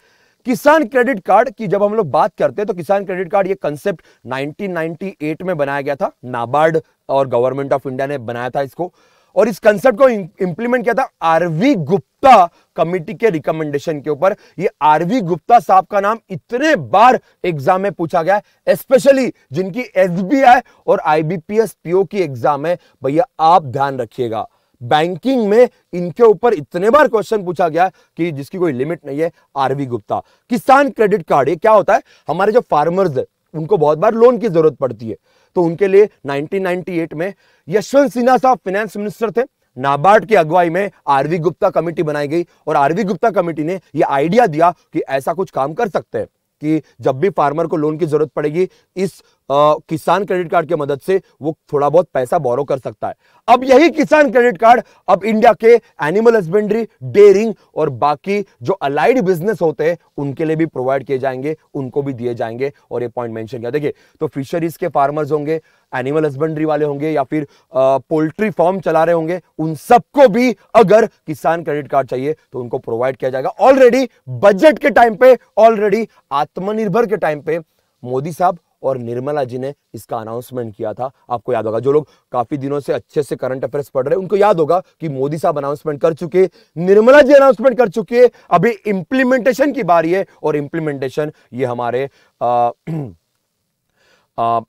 किसान क्रेडिट कार्ड की जब हम लोग बात करते हैं तो किसान क्रेडिट कार्ड ये कंसेप्ट 1998 में बनाया गया था नाबार्ड और गवर्नमेंट ऑफ इंडिया ने बनाया था इसको और इस कंसेप्ट को इंप्लीमेंट किया था आरवी गुप्ता कमिटी के रिकमेंडेशन के ऊपर ये आरवी गुप्ता साहब का नाम इतने बार एग्जाम में पूछा गया है स्पेशली जिनकी एसबीआई और आईबीपीएस पीओ की एग्जाम है भैया आप ध्यान रखिएगा बैंकिंग में इनके ऊपर इतने बार क्वेश्चन पूछा गया कि जिसकी कोई लिमिट नहीं है आरवी गुप्ता किसान क्रेडिट कार्ड ये क्या होता है हमारे जो फार्मर्स है उनको बहुत बार लोन की जरूरत पड़ती है तो उनके लिए 1998 में यशवंत सिन्हा साहब फाइनेंस मिनिस्टर थे नाबार्ड की अगुवाई में आरवी गुप्ता कमेटी बनाई गई और आरवी गुप्ता कमेटी ने यह आइडिया दिया कि ऐसा कुछ काम कर सकते हैं कि जब भी फार्मर को लोन की जरूरत पड़ेगी इस आ, किसान क्रेडिट कार्ड की मदद से वो थोड़ा बहुत पैसा बोरो कर सकता है अब यही किसान क्रेडिट कार्ड अब इंडिया के एनिमल हस्बेंड्री डेयरिंग और बाकी जो अलाइड बिजनेस होते हैं उनके लिए भी प्रोवाइड किए जाएंगे उनको भी दिए जाएंगे और ये पॉइंट मेंशन किया देखिए तो फिशरीज के फार्मर्स होंगे एनिमल हस्बेंड्री वाले होंगे या फिर पोल्ट्री फार्म चला रहे होंगे उन सबको भी अगर किसान क्रेडिट कार्ड चाहिए तो उनको प्रोवाइड किया जाएगा ऑलरेडी बजट के टाइम पे ऑलरेडी आत्मनिर्भर के टाइम पे मोदी साहब और निर्मला जी ने इसका अनाउंसमेंट किया था आपको याद होगा जो लोग काफ़ी दिनों से अच्छे से करंट अफेयर्स पढ़ रहे हैं उनको याद होगा कि मोदी साहब अनाउंसमेंट कर चुके निर्मला जी अनाउंसमेंट कर चुके अभी इंप्लीमेंटेशन की बारी है और इंप्लीमेंटेशन ये हमारे आ,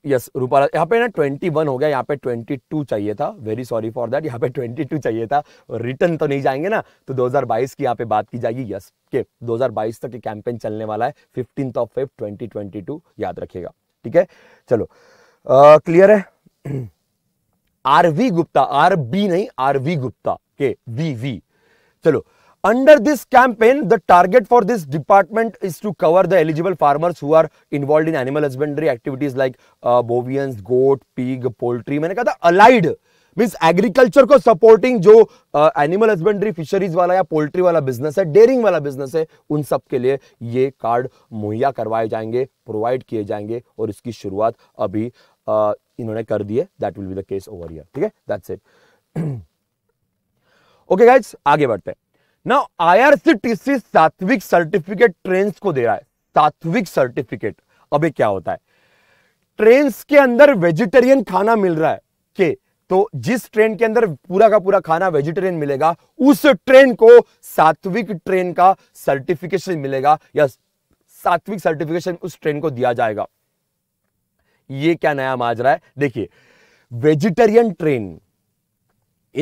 यस (clears throat) रूपाला यहाँ पे ना ट्वेंटी वन हो गया यहाँ पे ट्वेंटी टू चाहिए था वेरी सॉरी फॉर दैट यहाँ पे ट्वेंटी टू चाहिए था रिटर्न तो नहीं जाएंगे ना तो 2022 की यहाँ पे बात की जाएगी यस के 2022 तक ये कैंपेन चलने वाला है fifteenth of Feb twenty twenty two याद रखिएगा ठीक है चलो क्लियर है R (clears throat) V Gupta R B नहीं आर वी गुप्ता के वी वी चलो under this campaign the target for this department is to cover the eligible farmers who involve in animal husbandry activities like bovines goat pig poultry मैंने कहा था allied means agriculture को supporting जो animal husbandry fisheries वाला या poultry वाला business है dairying वाला बिजनेस है उन सब के लिए ये कार्ड मुहैया करवाए जाएंगे प्रोवाइड किए जाएंगे और इसकी शुरुआत अभी uh, इन्होंने कर दी है that will be the case over year ठीक है दैट्स इट ओके गाइज आगे बढ़ते हैं ना आईआरसीटीसी सात्विक सर्टिफिकेट ट्रेन को दे रहा है सात्विक सर्टिफिकेट अभी क्या होता है ट्रेन के अंदर वेजिटेरियन खाना मिल रहा है के okay. तो जिस ट्रेन के अंदर पूरा का पूरा खाना वेजिटेरियन मिलेगा उस ट्रेन को सात्विक ट्रेन का सर्टिफिकेशन मिलेगा या सात्विक सर्टिफिकेशन उस ट्रेन को दिया जाएगा ये क्या नया माज रहा है देखिए vegetarian train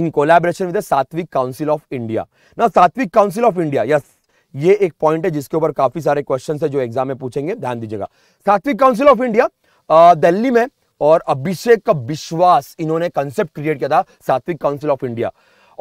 in collaboration with Sattvik Council of India ना Sattvik Council of India yes ये एक पॉइंट है जिसके ऊपर काफी सारे क्वेश्चन है जो एग्जाम में पूछेंगे ध्यान दीजिएगा सात्विक काउंसिल ऑफ इंडिया दिल्ली में और अभिषेक का विश्वास इन्होंने कंसेप्ट क्रिएट किया था सात्विक काउंसिल ऑफ इंडिया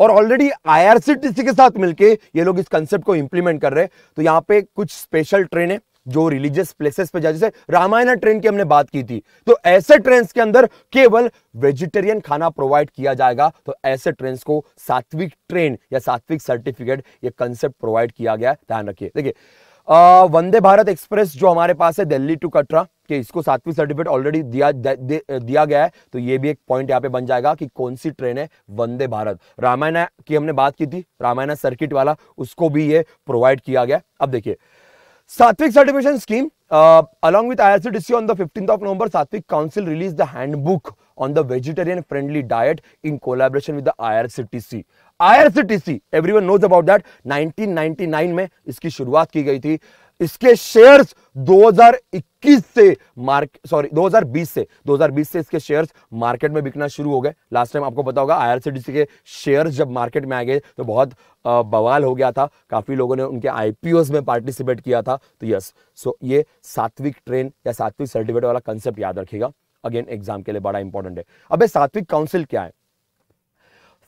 और ऑलरेडी आईआरसीटीसी के साथ मिलके ये लोग इस कंसेप्ट को इंप्लीमेंट कर रहे हैं तो यहाँ पे कुछ स्पेशल ट्रेन है जो रिलीजियस प्लेसेस पे जाए जैसे रामायण ट्रेन की हमने बात की थी तो ऐसे ट्रेन के अंदर केवल वेजिटेरियन खाना प्रोवाइड किया जाएगा तो ऐसे ट्रेन को सात्विक ट्रेन या सात्विक सर्टिफिकेट ये कंसेप्ट प्रोवाइड किया गया ध्यान रखिए देखिए वंदे भारत एक्सप्रेस जो हमारे पास है दिल्ली टू कटरा कि इसको सातवीं सर्टिफिकेट ऑलरेडी दिया दिया गया है तो ये भी एक पॉइंट यहाँ पे बन जाएगा कि कौन सी ट्रेन है वंदे भारत रामायण की हमने बात की थी रामायण सर्किट वाला उसको भी ये प्रोवाइड किया गया अब देखिए Sattvik certification scheme along with IRCTC on the fifteenth of November Sattvik Council release the handbook on the vegetarian friendly diet in collaboration with the IRCTC. IRCTC everyone knows about that 1999 में इसकी शुरुआत की गई थी इसके शेयर्स 2021 से मार्केट सॉरी 2020 से 2020 से इसके शेयर्स मार्केट में बिकना शुरू हो गए लास्ट टाइम आपको पता होगा आईआरसीटीसी के शेयर्स जब मार्केट में आ गए तो बहुत बवाल हो गया था काफ़ी लोगों ने उनके आईपीओ में पार्टिसिपेट किया था तो यस सो ये सात्विक ट्रेन या सात्विक सर्टिफिकेट वाला कंसेप्ट याद रखेगा अगेन एग्जाम के लिए बड़ा इंपॉर्टेंट है अब सात्विक काउंसिल क्या है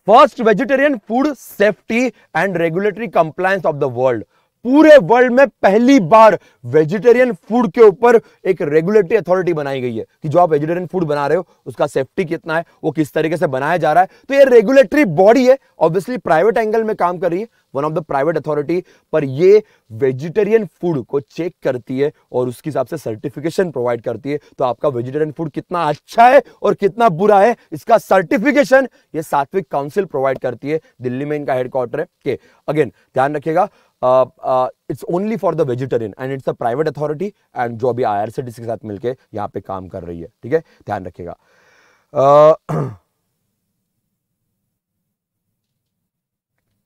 first vegetarian food safety and regulatory compliance of the world पूरे वर्ल्ड में पहली बार वेजिटेरियन फूड के ऊपर एक रेगुलेटरी अथॉरिटी बनाई गई है कि जो आप वेजिटेरियन फूड बना रहे हो उसका सेफ्टी कितना है वो किस तरीके से बनाया जा रहा है तो ये रेगुलेटरी बॉडी है ऑब्वियसली प्राइवेट एंगल में काम कर रही है one of the private authority पर ये वेजिटेरियन फूड को चेक करती है और उसके हिसाब से सर्टिफिकेशन प्रोवाइड करती है तो आपका वेजिटेरियन फूड कितना अच्छा है और कितना बुरा है इसका सर्टिफिकेशन ये सात्विक काउंसिल प्रोवाइड करती है दिल्ली में इनका हेडक्वार्टर है के अगेन ध्यान रखिएगा it's only for the vegetarian and it's a private authority and जो अभी आई आर सी के साथ मिलकर यहाँ पे काम कर रही है ठीक है ध्यान रखिएगा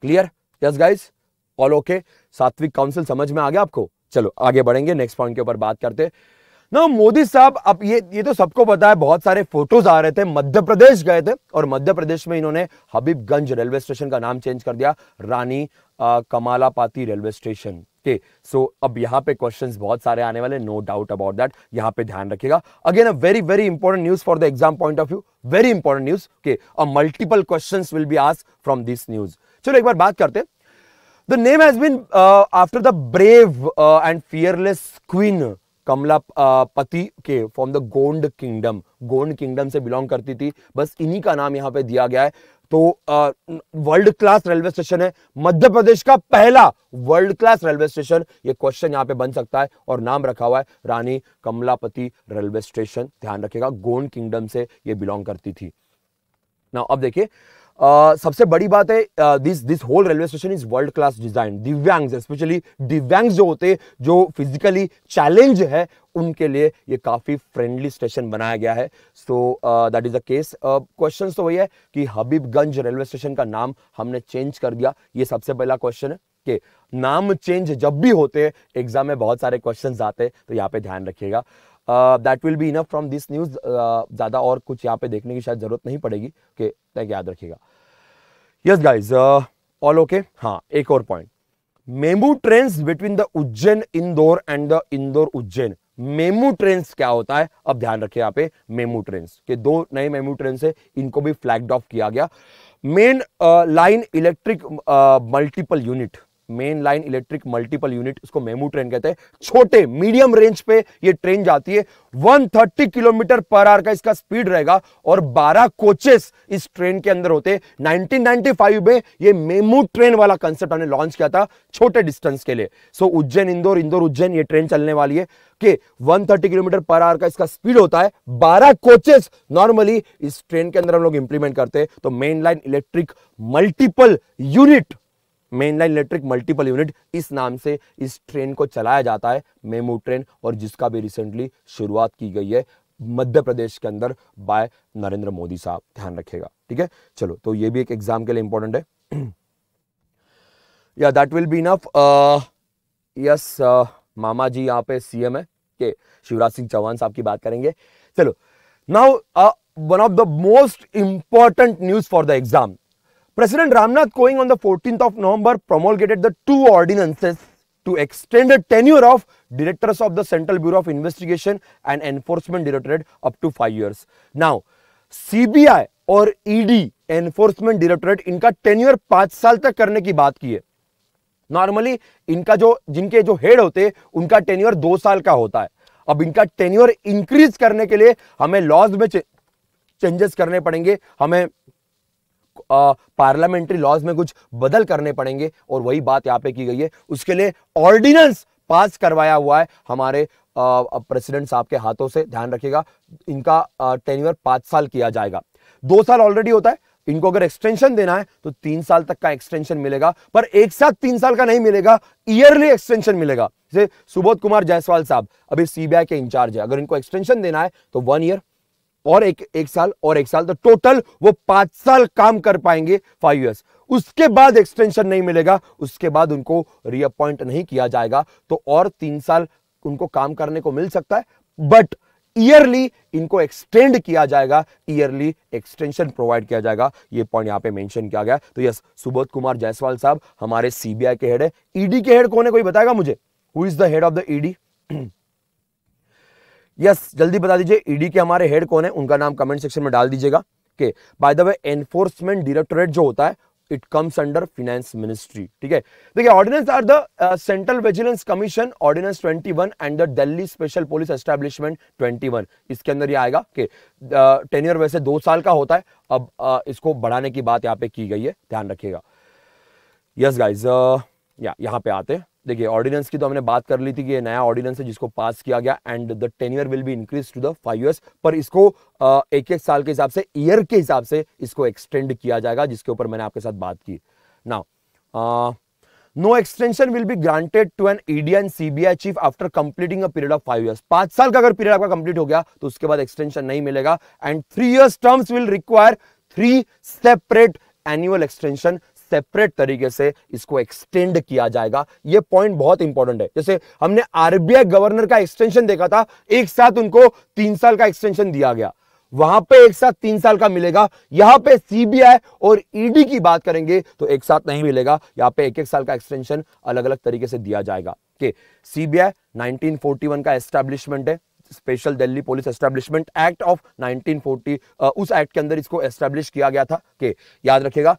clear yes guys all okay Sattvik Council समझ में आ गया आपको चलो आगे बढ़ेंगे नेक्स्ट पॉइंट के ऊपर बात करते हैं ना मोदी साहब अब ये ये तो सबको पता है बहुत सारे फोटोज आ रहे थे मध्य प्रदेश गए थे और मध्य प्रदेश में इन्होंने हबीबगंज रेलवे स्टेशन का नाम चेंज कर दिया रानी आ, कमालापाती रेलवे स्टेशन के सो so, अब यहाँ पे क्वेश्चंस बहुत सारे आने वाले नो डाउट अबाउट दैट यहाँ पे ध्यान रखिएगा again a very very important news for the exam point of view very important news के a multiple question will be ask from this news चलो एक बार बात करते हैं name name has been uh, after the brave uh, Kamlapati के from the Gond kingdom Gond kingdom से belong करती थी बस इन्हीं का नाम यहाँ पे दिया गया है तो वर्ल्ड क्लास रेलवे स्टेशन है मध्य प्रदेश का पहला वर्ल्ड क्लास रेलवे स्टेशन ये क्वेश्चन यहाँ पे बन सकता है और नाम रखा हुआ है रानी कमलापति रेलवे स्टेशन ध्यान रखेगा गोंड किंगडम से ये बिलोंग करती थी ना अब देखिए सबसे बड़ी बात है this this whole railway station is world class design दिव्यांग स्पेशली दिव्यांग जो होते जो फिजिकली चैलेंज है उनके लिए ये काफ़ी फ्रेंडली स्टेशन बनाया गया है so that is the case question तो वही है कि हबीबगंज रेलवे स्टेशन का नाम हमने चेंज कर दिया ये सबसे पहला क्वेश्चन है के नाम चेंज जब भी होते हैं एग्जाम में बहुत सारे क्वेश्चंस आते हैं तो यहाँ पे ध्यान रखिएगा that will be enough from this news ज़्यादा और कुछ यहाँ पे देखने की शायद ज़रूरत नहीं पड़ेगी ओके तक याद रखिएगा यस गाइज ऑल ओके हाँ एक और point MEMU train between the Ujjain Indore and the Indore Ujjain MEMU train क्या होता है अब ध्यान रखिए यहाँ पे मेमू ट्रेन के दो नए मेमू ट्रेन है इनको भी फ्लैग ऑफ किया गया main line electric multiple unit main line electric multiple unit इसको मेमू ट्रेन कहते हैं छोटे मीडियम रेंज पे ये ट्रेन जाती है 130 किलोमीटर पर आर का इसका स्पीड रहेगा और 12 कोचेस इस ट्रेन के अंदर होते 1995 में ये मेमू ट्रेन वाला कंसेप्ट हमने लॉन्च किया था छोटे डिस्टेंस के लिए सो उज्जैन इंदौर इंदौर उज्जैन ये ट्रेन चलने वाली है कि 130 किलोमीटर पर आर का इसका स्पीड होता है 12 कोचेस नॉर्मली इस ट्रेन के अंदर हम लोग इंप्लीमेंट करते हैं तो main line electric multiple unit main line electric multiple unit इस नाम से इस ट्रेन को चलाया जाता है मेमू ट्रेन और जिसका भी रिसेंटली शुरुआत की गई है मध्य प्रदेश के अंदर बाय नरेंद्र मोदी साहब ध्यान रखेगा ठीक है चलो तो ये भी एक एग्जाम के लिए इंपॉर्टेंट है या that will be enough yes Mama ji यहाँ पे सीएम है के शिवराज सिंह चौहान साहब की बात करेंगे चलो now one of the most important news for the exam President Ramnath Koing on the 14th of November promulgated the two ordinances to extend the tenure of directors of the Central Bureau of Investigation and Enforcement Directorate up to 5 years. Now, CBI और ED Enforcement Directorate इनका tenure पांच साल तक करने की बात की है नॉर्मली इनका जो जिनके जो हेड होते उनका टेन्यूर दो साल का होता है अब इनका टेन्यूर इंक्रीज करने के लिए हमें लॉज में चेंजेस करने पड़ेंगे हमें पार्लियामेंट्री लॉज में कुछ बदल करने पड़ेंगे और वही बात यहाँ पे की गई है उसके लिए ऑर्डिनेंस पास करवाया हुआ है हमारे प्रेसिडेंट साहब के हाथों से ध्यान रखिएगा इनका टेन्यूअर पांच साल किया जाएगा दो साल ऑलरेडी होता है इनको अगर एक्सटेंशन देना है तो तीन साल तक का एक्सटेंशन मिलेगा पर एक साथ तीन साल का नहीं मिलेगा ईयरली एक्सटेंशन मिलेगा जैसे सुबोध कुमार जायसवाल साहब अभी सीबीआई के इंचार्ज है अगर इनको एक्सटेंशन देना है तो वन ईयर और एक एक साल और एक साल तो टोटल वो पांच साल काम कर पाएंगे फाइव ईयर्स उसके बाद एक्सटेंशन नहीं मिलेगा उसके बाद उनको रीअपॉइंट नहीं किया जाएगा तो और तीन साल उनको काम करने को मिल सकता है बट ईयरली इनको एक्सटेंड किया जाएगा ईयरली एक्सटेंशन प्रोवाइड किया जाएगा ये पॉइंट यहाँ पे मेंशन किया गया तो यस सुबोध कुमार जायसवाल साहब हमारे सीबीआई के हेड है ईडी के हेड कौन है कोई बताएगा मुझे who is the head of the ED yes जल्दी बता दीजिए ईडी e के हमारे हेड कौन है उनका नाम कमेंट सेक्शन में डाल दीजिएगा के by the way Enforcement Directorate जो होता है it comes under finance ministry ठीक है देखिए ordinance are the Central Vigilance Commission ordinance 21 and the Delhi Special Police Establishment 21 इसके अंदर ये आएगा कि टेन्योर uh, वैसे दो साल का होता है अब uh, इसको बढ़ाने की बात यहाँ पे की गई है ध्यान रखिएगा यस गाइज या यहाँ पे आते हैं देखिए ऑर्डिनेंस की तो हमने बात कर ली थी कि ये नया ऑर्डिनेंस है जिसको पास किया गया and the tenure will be increase to the five years पर इसको एक एक साल के हिसाब से ईयर के हिसाब से इसको एक्सटेंड किया जाएगा जिसके ऊपर मैंने आपके साथ बात की now no extension will be granted to an ED and CBI chief after completing a period of five years पांच साल का अगर पीरियड आपका कंप्लीट हो गया तो उसके बाद एक्सटेंशन नहीं मिलेगा and three years terms will require three separate annual extension separate तरीके से इसको एक्सटेंड किया जाएगा यह पॉइंट बहुत इंपॉर्टेंट है जैसे हमने आरबीआई गवर्नर का एक्सटेंशन देखा था एक साथ उनको तीन साल का एक्सटेंशन दिया गया वहां पे एक साथ तीन साल का मिलेगा यहां पे सीबीआई और ईडी e की बात करेंगे तो एक साथ नहीं मिलेगा यहां पे एक एक साल का एक्सटेंशन अलग अलग तरीके से दिया जाएगा के सीबीआई 1941 का एस्टेब्लिशमेंट है special Delhi police establishment act of 1940 उस एक्ट के अंदर इसको एस्टेब्लिश किया गया था के याद रखेगा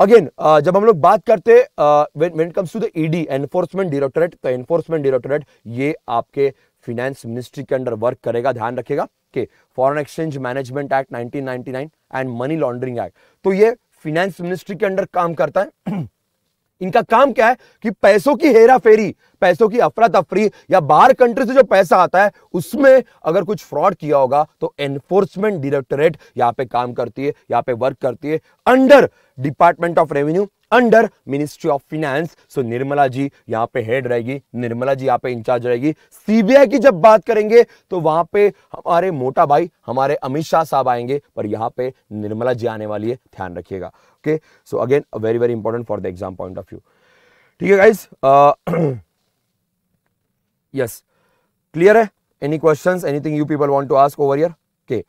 अगेन uh, जब हम लोग बात करते हैं comes to the ED Enforcement Directorate तो एनफोर्समेंट डायरेक्टोरेट ये आपके फिनेंस मिनिस्ट्री के अंडर वर्क करेगा ध्यान रखेगा कि foreign exchange management act 1999 and money laundering act तो ये फिनेंस मिनिस्ट्री के अंडर काम करता है (clears throat) इनका काम क्या है कि पैसों की हेरा फेरी पैसों की अफरा तफरी या बाहर कंट्री से जो पैसा आता है उसमें अगर कुछ फ्रॉड किया होगा तो एनफोर्समेंट डायरेक्टोरेट यहाँ पे काम करती है यहाँ पे वर्क करती है under department of revenue under ministry of finance so Nirmala ji यहाँ पे हेड रहेगी निर्मला जी यहाँ पे इंचार्ज रहेगी सीबीआई की जब बात करेंगे तो वहां पे हमारे मोटा भाई हमारे अमित शाह साहब आएंगे पर यहाँ पे निर्मला जी आने वाली है ध्यान रखिएगा okay so again very very important for the exam point of view ठीक है गाइज (clears throat) यस क्लियर है any question anything you people want to ask over here के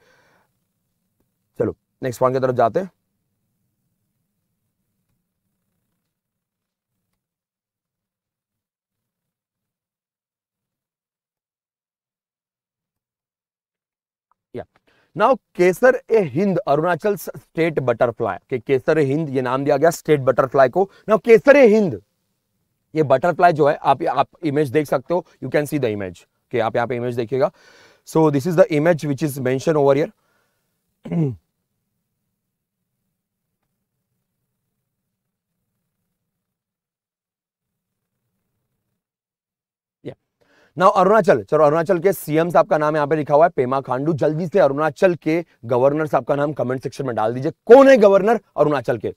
चलो नेक्स्ट पॉइंट की तरफ जाते हैं Now, Kaiser e Hind Arunachal state butterfly Kaiser e Hind ये नाम दिया गया स्टेट बटरफ्लाई को नाउ केसर ए हिंद ये बटरफ्लाई जो है आप आप इमेज देख सकते हो you can see the image कि आप यहाँ पे इमेज देखिएगा so this is the image which is mention over here now Arunachal चलो अरुणाचल के सीएम साहब का नाम यहाँ पे लिखा हुआ है पेमा खांडू जल्दी से अरुणाचल के गवर्नर साहब का नाम कमेंट सेक्शन में डाल दीजिए कौन है गवर्नर अरुणाचल के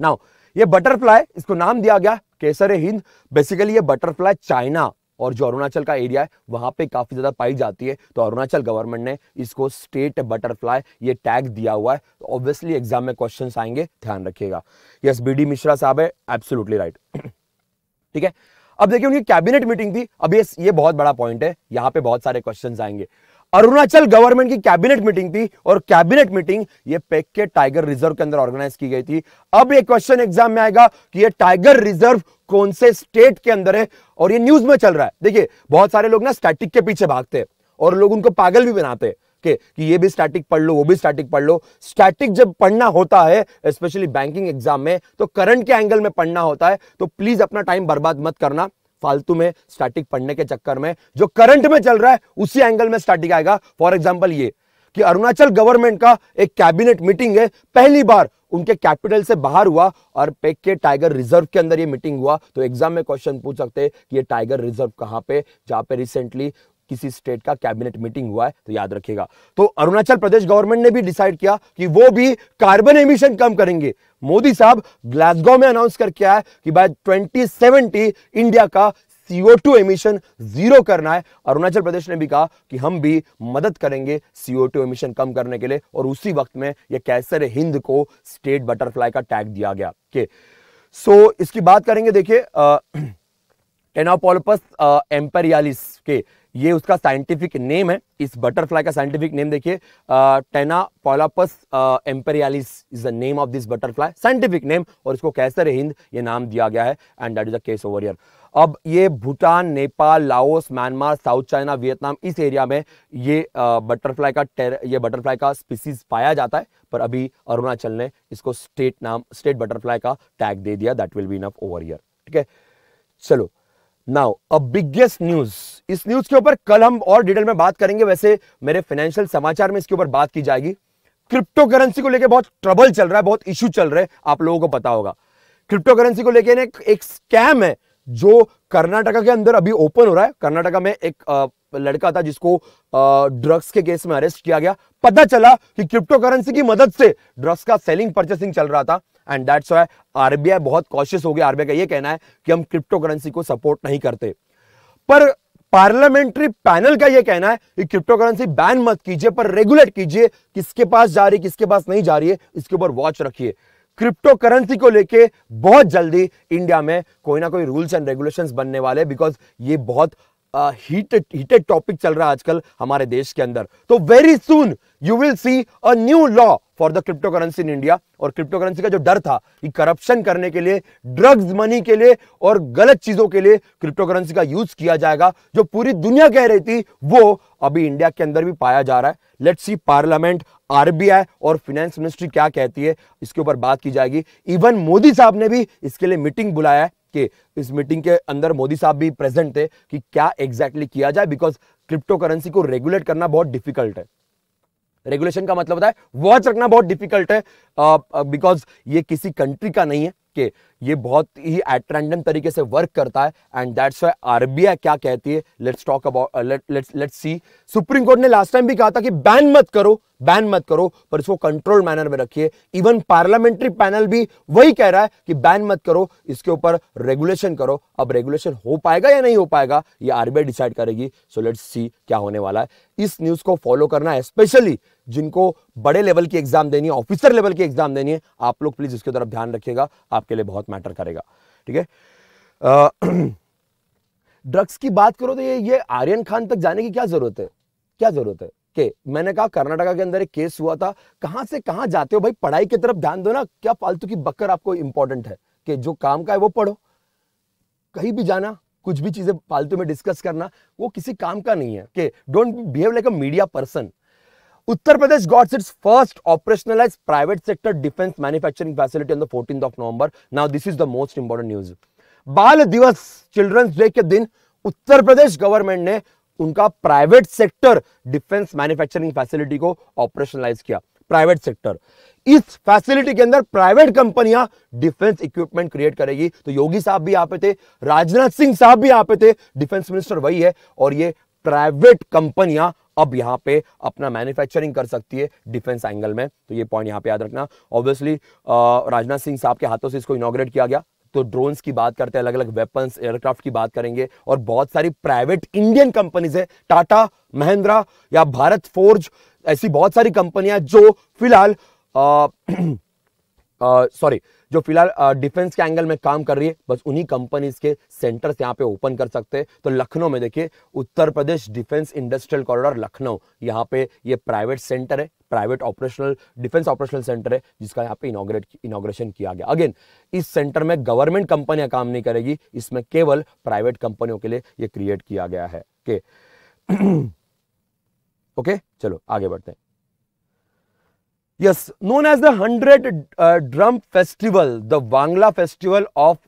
नाउ ये बटरफ्लाई इसको नाम दिया गया केसर हिंद बेसिकली ये बटरफ्लाई चाइना और जो अरुणाचल का एरिया है वहां पे काफ़ी ज़्यादा पाई जाती है तो अरुणाचल गवर्नमेंट ने इसको स्टेट बटरफ्लाई ये टैग दिया हुआ है तो ऑब्वियसली एग्जाम में क्वेश्चन आएंगे ध्यान रखिएगा यस बी डी मिश्रा साहब है एब्सोल्युटली राइट (clears throat) ठीक है अब देखिए उनकी कैबिनेट मीटिंग थी अब ये ये बहुत बड़ा पॉइंट है यहाँ पे बहुत सारे क्वेश्चंस आएंगे अरुणाचल गवर्नमेंट की कैबिनेट मीटिंग थी और कैबिनेट मीटिंग ये पेक के टाइगर रिजर्व के अंदर ऑर्गेनाइज की गई थी अब ये क्वेश्चन एग्जाम में आएगा कि ये टाइगर रिजर्व कौन से स्टेट के अंदर है और ये न्यूज में चल रहा है देखिए बहुत सारे लोग ना स्टैटिक के पीछे भागते हैं और लोग उनको पागल भी बनाते हैं के कि ये भी स्टैटिक पढ़ लो वो भी स्टैटिक पढ़ लो स्टैटिक जब पढ़ना होता है स्पेशली बैंकिंग एग्जाम में तो करंट के एंगल में पढ़ना होता है तो प्लीज अपना टाइम बर्बाद मत करना फालतू में स्टैटिक पढ़ने के चक्कर में जो करंट में चल रहा है उसी एंगल में स्टैटिक आएगा फॉर एग्जाम्पल ये कि अरुणाचल गवर्नमेंट का एक कैबिनेट मीटिंग है पहली बार उनके कैपिटल से बाहर हुआ और पेक के टाइगर रिजर्व के अंदर ये मीटिंग हुआ तो एग्जाम में क्वेश्चन पूछ सकते हैं कि ये टाइगर रिजर्व कहां पे जहां पे रिसेंटली किसी स्टेट का कैबिनेट मीटिंग हुआ है तो याद रखिएगा तो अरुणाचल प्रदेश गवर्नमेंट ने भी डिसाइड किया कि वो भी कार्बन एमिशन कम करेंगे मोदी साहब ग्लासगो में अनाउंस करके आया कि बाय 2070 इंडिया का CO2 एमिशन जीरो करना है अरुणाचल प्रदेश ने भी कहा कि हम भी मदद करेंगे CO2 एमिशन कम करने के लिए और उसी वक्त में यह कैसर हिंद को स्टेट बटरफ्लाई का टैग दिया गया के सो so, इसकी बात करेंगे देखिए एनापोलपस एम्पेरियालिस के ये उसका साइंटिफिक नेम है इस बटरफ्लाई का साइंटिफिक नेम देखिए Teinopalpus imperialis is the name of this butterfly scientific name और इसको कैसर हिंद ये नाम दिया गया है and that is the case over here अब ये Bhutan Nepal Laos Myanmar south China Vietnam इस एरिया में ये बटरफ्लाई uh, का टेर ये बटरफ्लाई का स्पीसीज पाया जाता है पर अभी अरुणाचल ने इसको स्टेट नाम स्टेट बटरफ्लाई का टैग दे दिया that will be enough over year ठीक है चलो नाउ अ बिगेस्ट न्यूज इस न्यूज के ऊपर कल हम और डिटेल में बात करेंगे वैसे मेरे फाइनेंशियल समाचार में इसके ऊपर बात की जाएगी क्रिप्टो करेंसी को लेकर बहुत ट्रबल चल रहा है बहुत इश्यू चल रहे हैं आप लोगों को पता होगा क्रिप्टो करेंसी को लेकर एक, स्कैम है जो कर्नाटका के अंदर अभी ओपन हो रहा है कर्नाटका में एक लड़का था जिसको ड्रग्स के केस में अरेस्ट किया गया पता चला कि क्रिप्टो करेंसी की मदद से ड्रग्स का सेलिंग परचेसिंग चल रहा था एंड दैट्स वाई आरबीआई बहुत कॉशियस हो गया आरबीआई का यह कहना है कि हम क्रिप्टो करेंसी को सपोर्ट नहीं करते पर पार्लियामेंट्री पैनल का यह कहना है कि क्रिप्टो करेंसी बैन मत कीजिए पर रेगुलेट कीजिए किसके पास जा रही किसके पास नहीं जा रही है इसके ऊपर वॉच रखिए क्रिप्टो करेंसी को लेके बहुत जल्दी इंडिया में कोई ना कोई रूल्स एंड रेगुलेशंस बनने वाले बिकॉज ये बहुत हीटेड हीटेड टॉपिक चल रहा है आजकल हमारे देश के अंदर तो very soon you will see a new law for the crypto currency in India और क्रिप्टो करेंसी का जो डर था कि करप्शन करने के लिए ड्रग्स मनी के लिए और गलत चीजों के लिए क्रिप्टो करेंसी का यूज किया जाएगा जो पूरी दुनिया कह रही थी वो अभी इंडिया के अंदर भी पाया जा रहा है लेट्स सी पार्लियामेंट आरबीआई और फाइनेंस मिनिस्ट्री क्या कहती है इसके ऊपर बात की जाएगी इवन मोदी साहब ने भी इसके लिए मीटिंग बुलाया है के इस मीटिंग के अंदर मोदी साहब भी प्रेजेंट थे कि क्या एग्जैक्टली exactly किया जाए बिकॉज क्रिप्टो करेंसी को रेगुलेट करना बहुत डिफिकल्ट है रेगुलेशन का मतलब होता है वॉच रखना बहुत डिफिकल्ट है बिकॉज ये किसी कंट्री का नहीं है कि ये बहुत ही एट्रेंडम तरीके से वर्क करता है एंड दैट्स वाई आरबीआई क्या कहती है let's talk about let's see supreme court ने लास्ट टाइम भी कहा था कि बैन मत करो बैन मत करो पर इसको कंट्रोल मैनर में रखिए इवन पार्लियामेंट्री पैनल भी वही कह रहा है कि बैन मत करो इसके ऊपर रेगुलेशन करो अब रेगुलेशन हो पाएगा या नहीं हो पाएगा ये आरबीआई डिसाइड करेगी सो लेट्स सी क्या होने वाला है इस न्यूज को फॉलो करना है स्पेशली जिनको बड़े लेवल की एग्जाम देनी है ऑफिसर लेवल की एग्जाम देनी है आप लोग प्लीज इसके तरफ ध्यान रखिएगा आपके लिए बहुत मैटर करेगा ठीक है ड्रग्स (clears throat) की बात करो तो ये ये आर्यन खान तक जाने की क्या जरूरत है क्या जरूरत है के मैंने कहा कर्नाटका के अंदर एक केस हुआ था कहां से कहां जाते हो भाई पढ़ाई की तरफ ध्यान दो ना क्या फालतू की बकर आपको इंपॉर्टेंट है कि जो काम का है वो पढ़ो कहीं भी जाना कुछ भी चीजें फालतू में डिस्कस करना वो किसी काम का नहीं है कि don't behave like a media person Uttar Pradesh got its first operationalized private sector defense manufacturing facility on the 14th of November. Now, this is the most important news. बाल दिवस चिल्ड्रंस डे के दिन उत्तर प्रदेश government ने उनका private sector defence manufacturing facility को operationalise किया private sector इस facility के अंदर प्राइवेट कंपनियां डिफेंस इक्विपमेंट क्रिएट करेगी तो योगी साहब भी यहां पे थे राजनाथ सिंह साहब भी यहां पे थे डिफेंस मिनिस्टर वही है और ये प्राइवेट कंपनियां अब यहाँ पे अपना मैन्युफैक्चरिंग कर सकती है डिफेंस एंगल में तो ये पॉइंट यहाँ पे याद रखना ऑब्वियसली राजनाथ सिंह साहब के हाथों से इसको इनोग्रेट किया गया तो ड्रोन्स की बात करते हैं अलग अलग वेपन्स एयरक्राफ्ट की बात करेंगे और बहुत सारी प्राइवेट इंडियन कंपनीज है टाटा महिंद्रा या भारत फोर्ज ऐसी बहुत सारी कंपनियां जो फिलहाल (clears throat) सॉरी जो फिलहाल डिफेंस के एंगल में काम कर रही है बस उन्हीं कंपनीज के सेंटर्स यहाँ पे ओपन कर सकते हैं तो लखनऊ में देखिए Uttar Pradesh defence industrial corridor Lucknow यहाँ पे ये प्राइवेट सेंटर है private operational defence operational centre है जिसका यहाँ पे इनोग्रेट इनोग्रेशन किया गया अगेन इस सेंटर में गवर्नमेंट कंपनियां काम नहीं करेगी इसमें केवल प्राइवेट कंपनियों के लिए ये क्रिएट किया गया है ओके ओके (clears throat) चलो आगे बढ़ते हैं yes known as the hundred drum festival the the festival of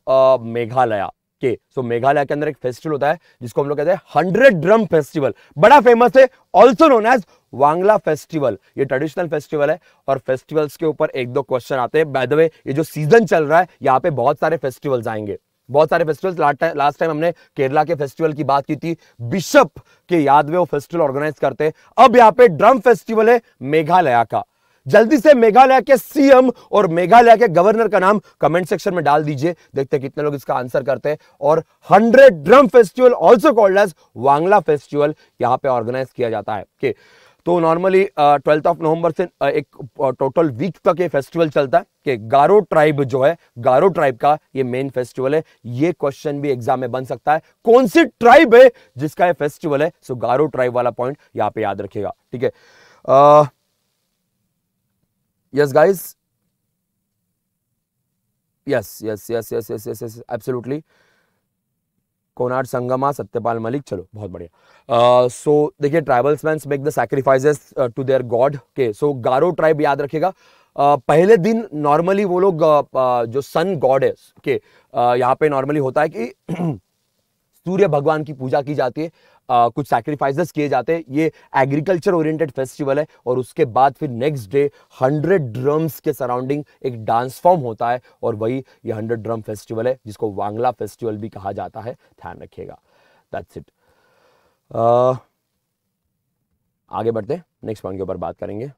Meghalaya के सो मेघालय के अंदर एक फेस्टिवल होता है जिसको हम लोग कहते हैं हंड्रेड ड्रम फेस्टिवल बड़ा फेमस है also known as Wangala festival ये ट्रेडिशनल फेस्टिवल है और फेस्टिवल्स के ऊपर एक दो क्वेश्चन आते हैं बाय द वे ये जो सीजन चल रहा है यहाँ पे बहुत सारे फेस्टिवल्स आएंगे बहुत सारे फेस्टिवल्स लास्ट टाइम हमने केरला के फेस्टिवल की बात की थी बिशप के याद में वो फेस्टिवल ऑर्गेनाइज करते हैं अब यहाँ पे ड्रम फेस्टिवल है मेघालय का जल्दी से मेघालय के सीएम और मेघालय के गवर्नर का नाम कमेंट सेक्शन में डाल दीजिए देखते हैं कितने लोग इसका आंसर करते हैं और hundred drum festival also called as Wangala festival यहाँ पे ऑर्गेनाइज किया जाता है के, तो नॉर्मली ट्वेल्थ ऑफ नवंबर से uh, एक टोटल uh, वीक तक ये फेस्टिवल चलता है कि गारो ट्राइब जो है गारो ट्राइब का ये मेन फेस्टिवल है ये क्वेश्चन भी एग्जाम में बन सकता है कौन सी ट्राइब है जिसका ये फेस्टिवल है सो गारो ट्राइब वाला पॉइंट यहाँ पे याद रखिएगा ठीक है yes guys yes yes yes yes yes yes yes absolutely Konar Sangma Satyapal Malik चलो बहुत बढ़िया सो देखिए ट्राइबल्स मैं make the sacrifices to their god के सो गारो ट्राइब याद रखेगा Uh, पहले दिन नॉर्मली वो लोग uh, uh जो सन गॉड है के uh, यहाँ पे नॉर्मली होता है कि (clears throat) सूर्य भगवान की पूजा की जाती है आ, कुछ सैक्रिफाइसेस किए जाते हैं ये एग्रीकल्चर ओरिएंटेड फेस्टिवल है और उसके बाद फिर नेक्स्ट डे हंड्रेड ड्रम्स के सराउंडिंग एक डांस फॉर्म होता है और वही ये हंड्रेड ड्रम फेस्टिवल है जिसको वांगला फेस्टिवल भी कहा जाता है ध्यान रखिएगा दैट्स इट आगे बढ़ते हैं नेक्स्ट पॉइंट के ऊपर बात करेंगे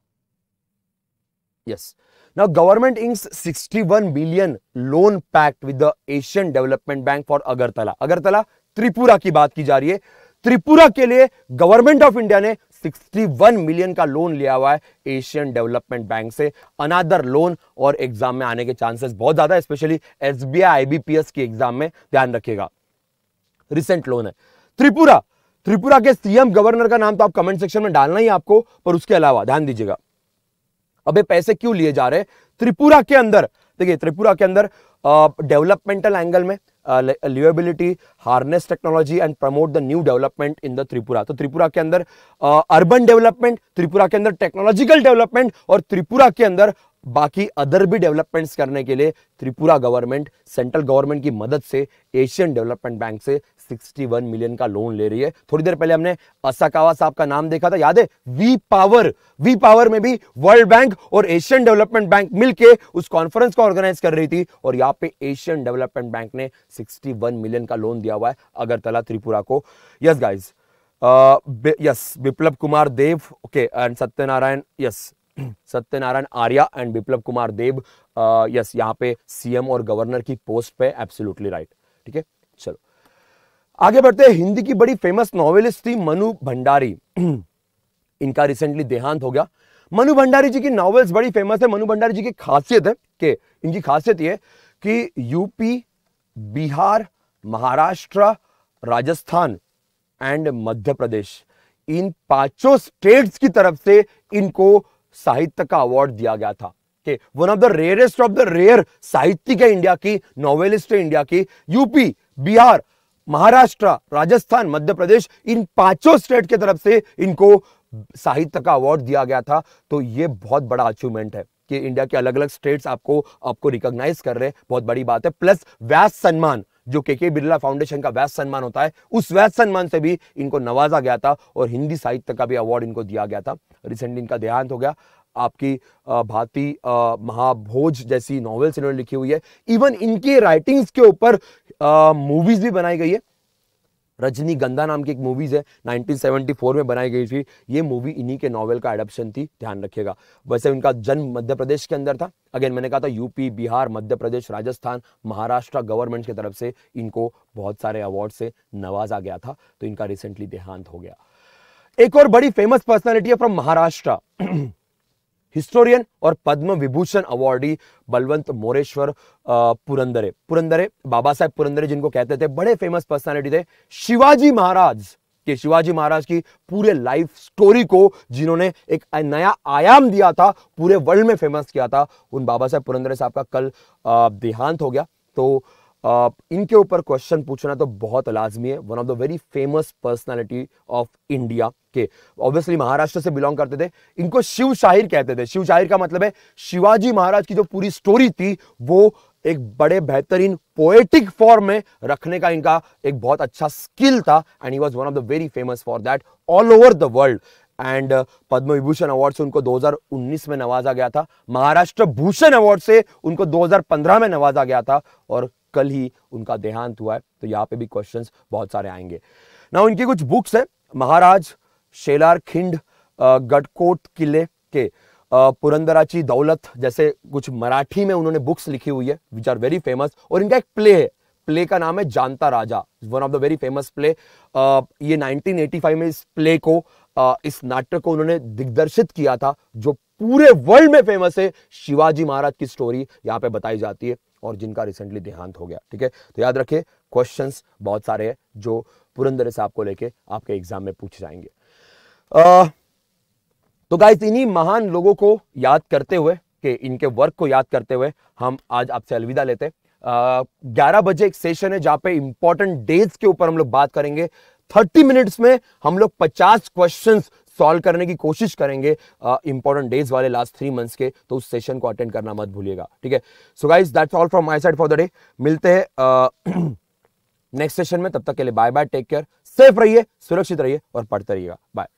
yes now government inks 61 billion loan pact with the Asian development bank for Agartala Agartala Tripura की बात की जा रही है त्रिपुरा के लिए गवर्नमेंट ऑफ इंडिया ने 61 मिलियन का लोन लिया हुआ है एशियन डेवलपमेंट बैंक से अनादर लोन और एग्जाम में आने के चांसेस बहुत ज्यादा है स्पेशली एस बी आईबीपीएस की एग्जाम में ध्यान रखिएगा रिसेंट लोन है त्रिपुरा त्रिपुरा के सीएम गवर्नर का नाम तो आप कमेंट सेक्शन में डालना ही आपको पर उसके अलावा ध्यान दीजिएगा अबे पैसे क्यों लिए जा रहे त्रिपुरा के अंदर देखिए त्रिपुरा के अंदर डेवलपमेंटल एंगल में liveability harness technology and promote the new development in the Tripura तो त्रिपुरा के अंदर अर्बन डेवलपमेंट त्रिपुरा के अंदर टेक्नोलॉजिकल डेवलपमेंट और त्रिपुरा के अंदर बाकी अदर भी डेवलपमेंट्स करने के लिए त्रिपुरा गवर्नमेंट सेंट्रल गवर्नमेंट की मदद से एशियन डेवलपमेंट बैंक से 61 मिलियन का लोन ले रही है थोड़ी देर पहले हमने असाकावा साहब का नाम देखा था याद है वी पावर वी पावर में भी वर्ल्ड बैंक और एशियन डेवलपमेंट बैंक मिलके उस कॉन्फ्रेंस को ऑर्गेनाइज कर रही थी और यहां पे एशियन डेवलपमेंट बैंक ने 61 मिलियन का लोन दिया हुआ है अगरतला त्रिपुरा को yes guys yes Biplab Kumar Deb okay and Satyanarayan yes (clears throat) Satyanarayan Arya and Biplab Kumar Deb yes uh, यहाँ पे सीएम और गवर्नर की पोस्ट पे एब्सोल्युटली राइट ठीक है आगे बढ़ते हिंदी की बड़ी फेमस नॉवेलिस्ट थी मनु भंडारी (clears throat) इनका रिसेंटली देहांत हो गया मनु भंडारी जी की नॉवेल्स बड़ी फेमस है मनु भंडारी जी की खासियत है कि इनकी खासियत यह कि यूपी बिहार महाराष्ट्र राजस्थान एंड मध्य प्रदेश इन पांचों स्टेट्स की तरफ से इनको साहित्य का अवार्ड दिया गया था कि one of the rarest of the rare साहित्यिक है इंडिया की नॉवेलिस्ट है इंडिया की यूपी बिहार महाराष्ट्र राजस्थान मध्य प्रदेश इन पांचों स्टेट के तरफ से इनको साहित्य का अवार्ड दिया गया था तो ये बहुत बड़ा अचीवमेंट है कि इंडिया के अलग अलग स्टेट्स आपको आपको रिकॉग्नाइज कर रहे हैं बहुत बड़ी बात है प्लस व्यास सम्मान जो के के बिरला फाउंडेशन का व्यास सम्मान होता है उस व्यास सम्मान से भी इनको नवाजा गया था और हिंदी साहित्य का भी अवार्ड इनको दिया गया था रिसेंटली इनका देहांत हो गया आपकी भांति महाभोज जैसी नॉवेल्स इन्होंने लिखी हुई है इवन इनके राइटिंग्स के ऊपर मूवीज भी बनाई गई है रजनी गंदा नाम की एक मूवीज है 1974 में बनाई गई थी ये मूवी इन्हीं के नॉवेल का एडप्शन थी ध्यान रखिएगा वैसे उनका जन्म मध्य प्रदेश के अंदर था अगेन मैंने कहा था यूपी बिहार मध्य प्रदेश राजस्थान महाराष्ट्र गवर्नमेंट की तरफ से इनको बहुत सारे अवार्ड से नवाजा गया था तो इनका रिसेंटली देहांत हो गया एक और बड़ी फेमस पर्सनैलिटी है फ्रॉम महाराष्ट्र (clears throat) हिस्टोरियन और पद्म विभूषण अवार्डी बलवंत मोरेश्वर पुरंदरे पुरंदरे बाबा साहेब पुरंदरे जिनको कहते थे बड़े फेमस पर्सनालिटी थे शिवाजी महाराज के शिवाजी महाराज की पूरे लाइफ स्टोरी को जिन्होंने एक नया आयाम दिया था पूरे वर्ल्ड में फेमस किया था उन बाबा साहेब पुरंदरे साहब का कल देहांत हो गया तो आ, इनके ऊपर क्वेश्चन पूछना तो बहुत लाजमी है one of the very famous personality of India के ऑब्वियसली महाराष्ट्र से बिलोंग करते थे इनको शिव शाहिर कहते थे शिव शाहिर का मतलब है शिवाजी महाराज की जो पूरी स्टोरी थी वो एक बड़े बेहतरीन पोएटिक फॉर्म में रखने का इनका एक बहुत अच्छा स्किल था and he was one of the very famous for that all over the world and Padma Vibhushan award से उनको 2019 में नवाजा गया था महाराष्ट्र भूषण अवार्ड से उनको 2015 में नवाजा गया था और कल ही उनका देहांत हुआ है तो यहाँ पे भी क्वेश्चंस बहुत सारे आएंगे ना उनकी कुछ बुक्स है महाराज शेलार खिंड गडकोट किले के पुरंदराची दौलत जैसे कुछ मराठी में उन्होंने बुक्स लिखी हुई है विच आर वेरी फेमस और इनका एक प्ले है प्ले का नाम है Jaanta Raja one of the very famous play ये 1985 में इस प्ले को इस नाटक को उन्होंने दिग्दर्शित किया था जो पूरे वर्ल्ड में फेमस है शिवाजी महाराज की स्टोरी यहाँ पे बताई जाती है और जिनका रिसेंटली देहांत हो गया ठीक है तो याद रखिए क्वेश्चंस बहुत सारे हैं जो पुरंदर से आपको लेके आपके एग्जाम में पूछ जाएंगे तो गाइज इन्हीं महान लोगों को याद करते हुए कि इनके वर्क को याद करते हुए हम आज आपसे अलविदा लेते ग्यारह बजे एक सेशन है जहां पे इंपॉर्टेंट डेज के ऊपर हम लोग बात करेंगे थर्टी मिनट्स में हम लोग पचास क्वेश्चन सॉल्व करने की कोशिश करेंगे इंपॉर्टेंट डेज वाले लास्ट थ्री मंथ्स के तो उस सेशन को अटेंड करना मत भूलिएगा ठीक है so guys that's all from my side for the day मिलते हैं नेक्स्ट सेशन (clears throat) में तब तक के लिए bye bye take care safe रहिए सुरक्षित रहिए और पढ़ते रहिएगा बाय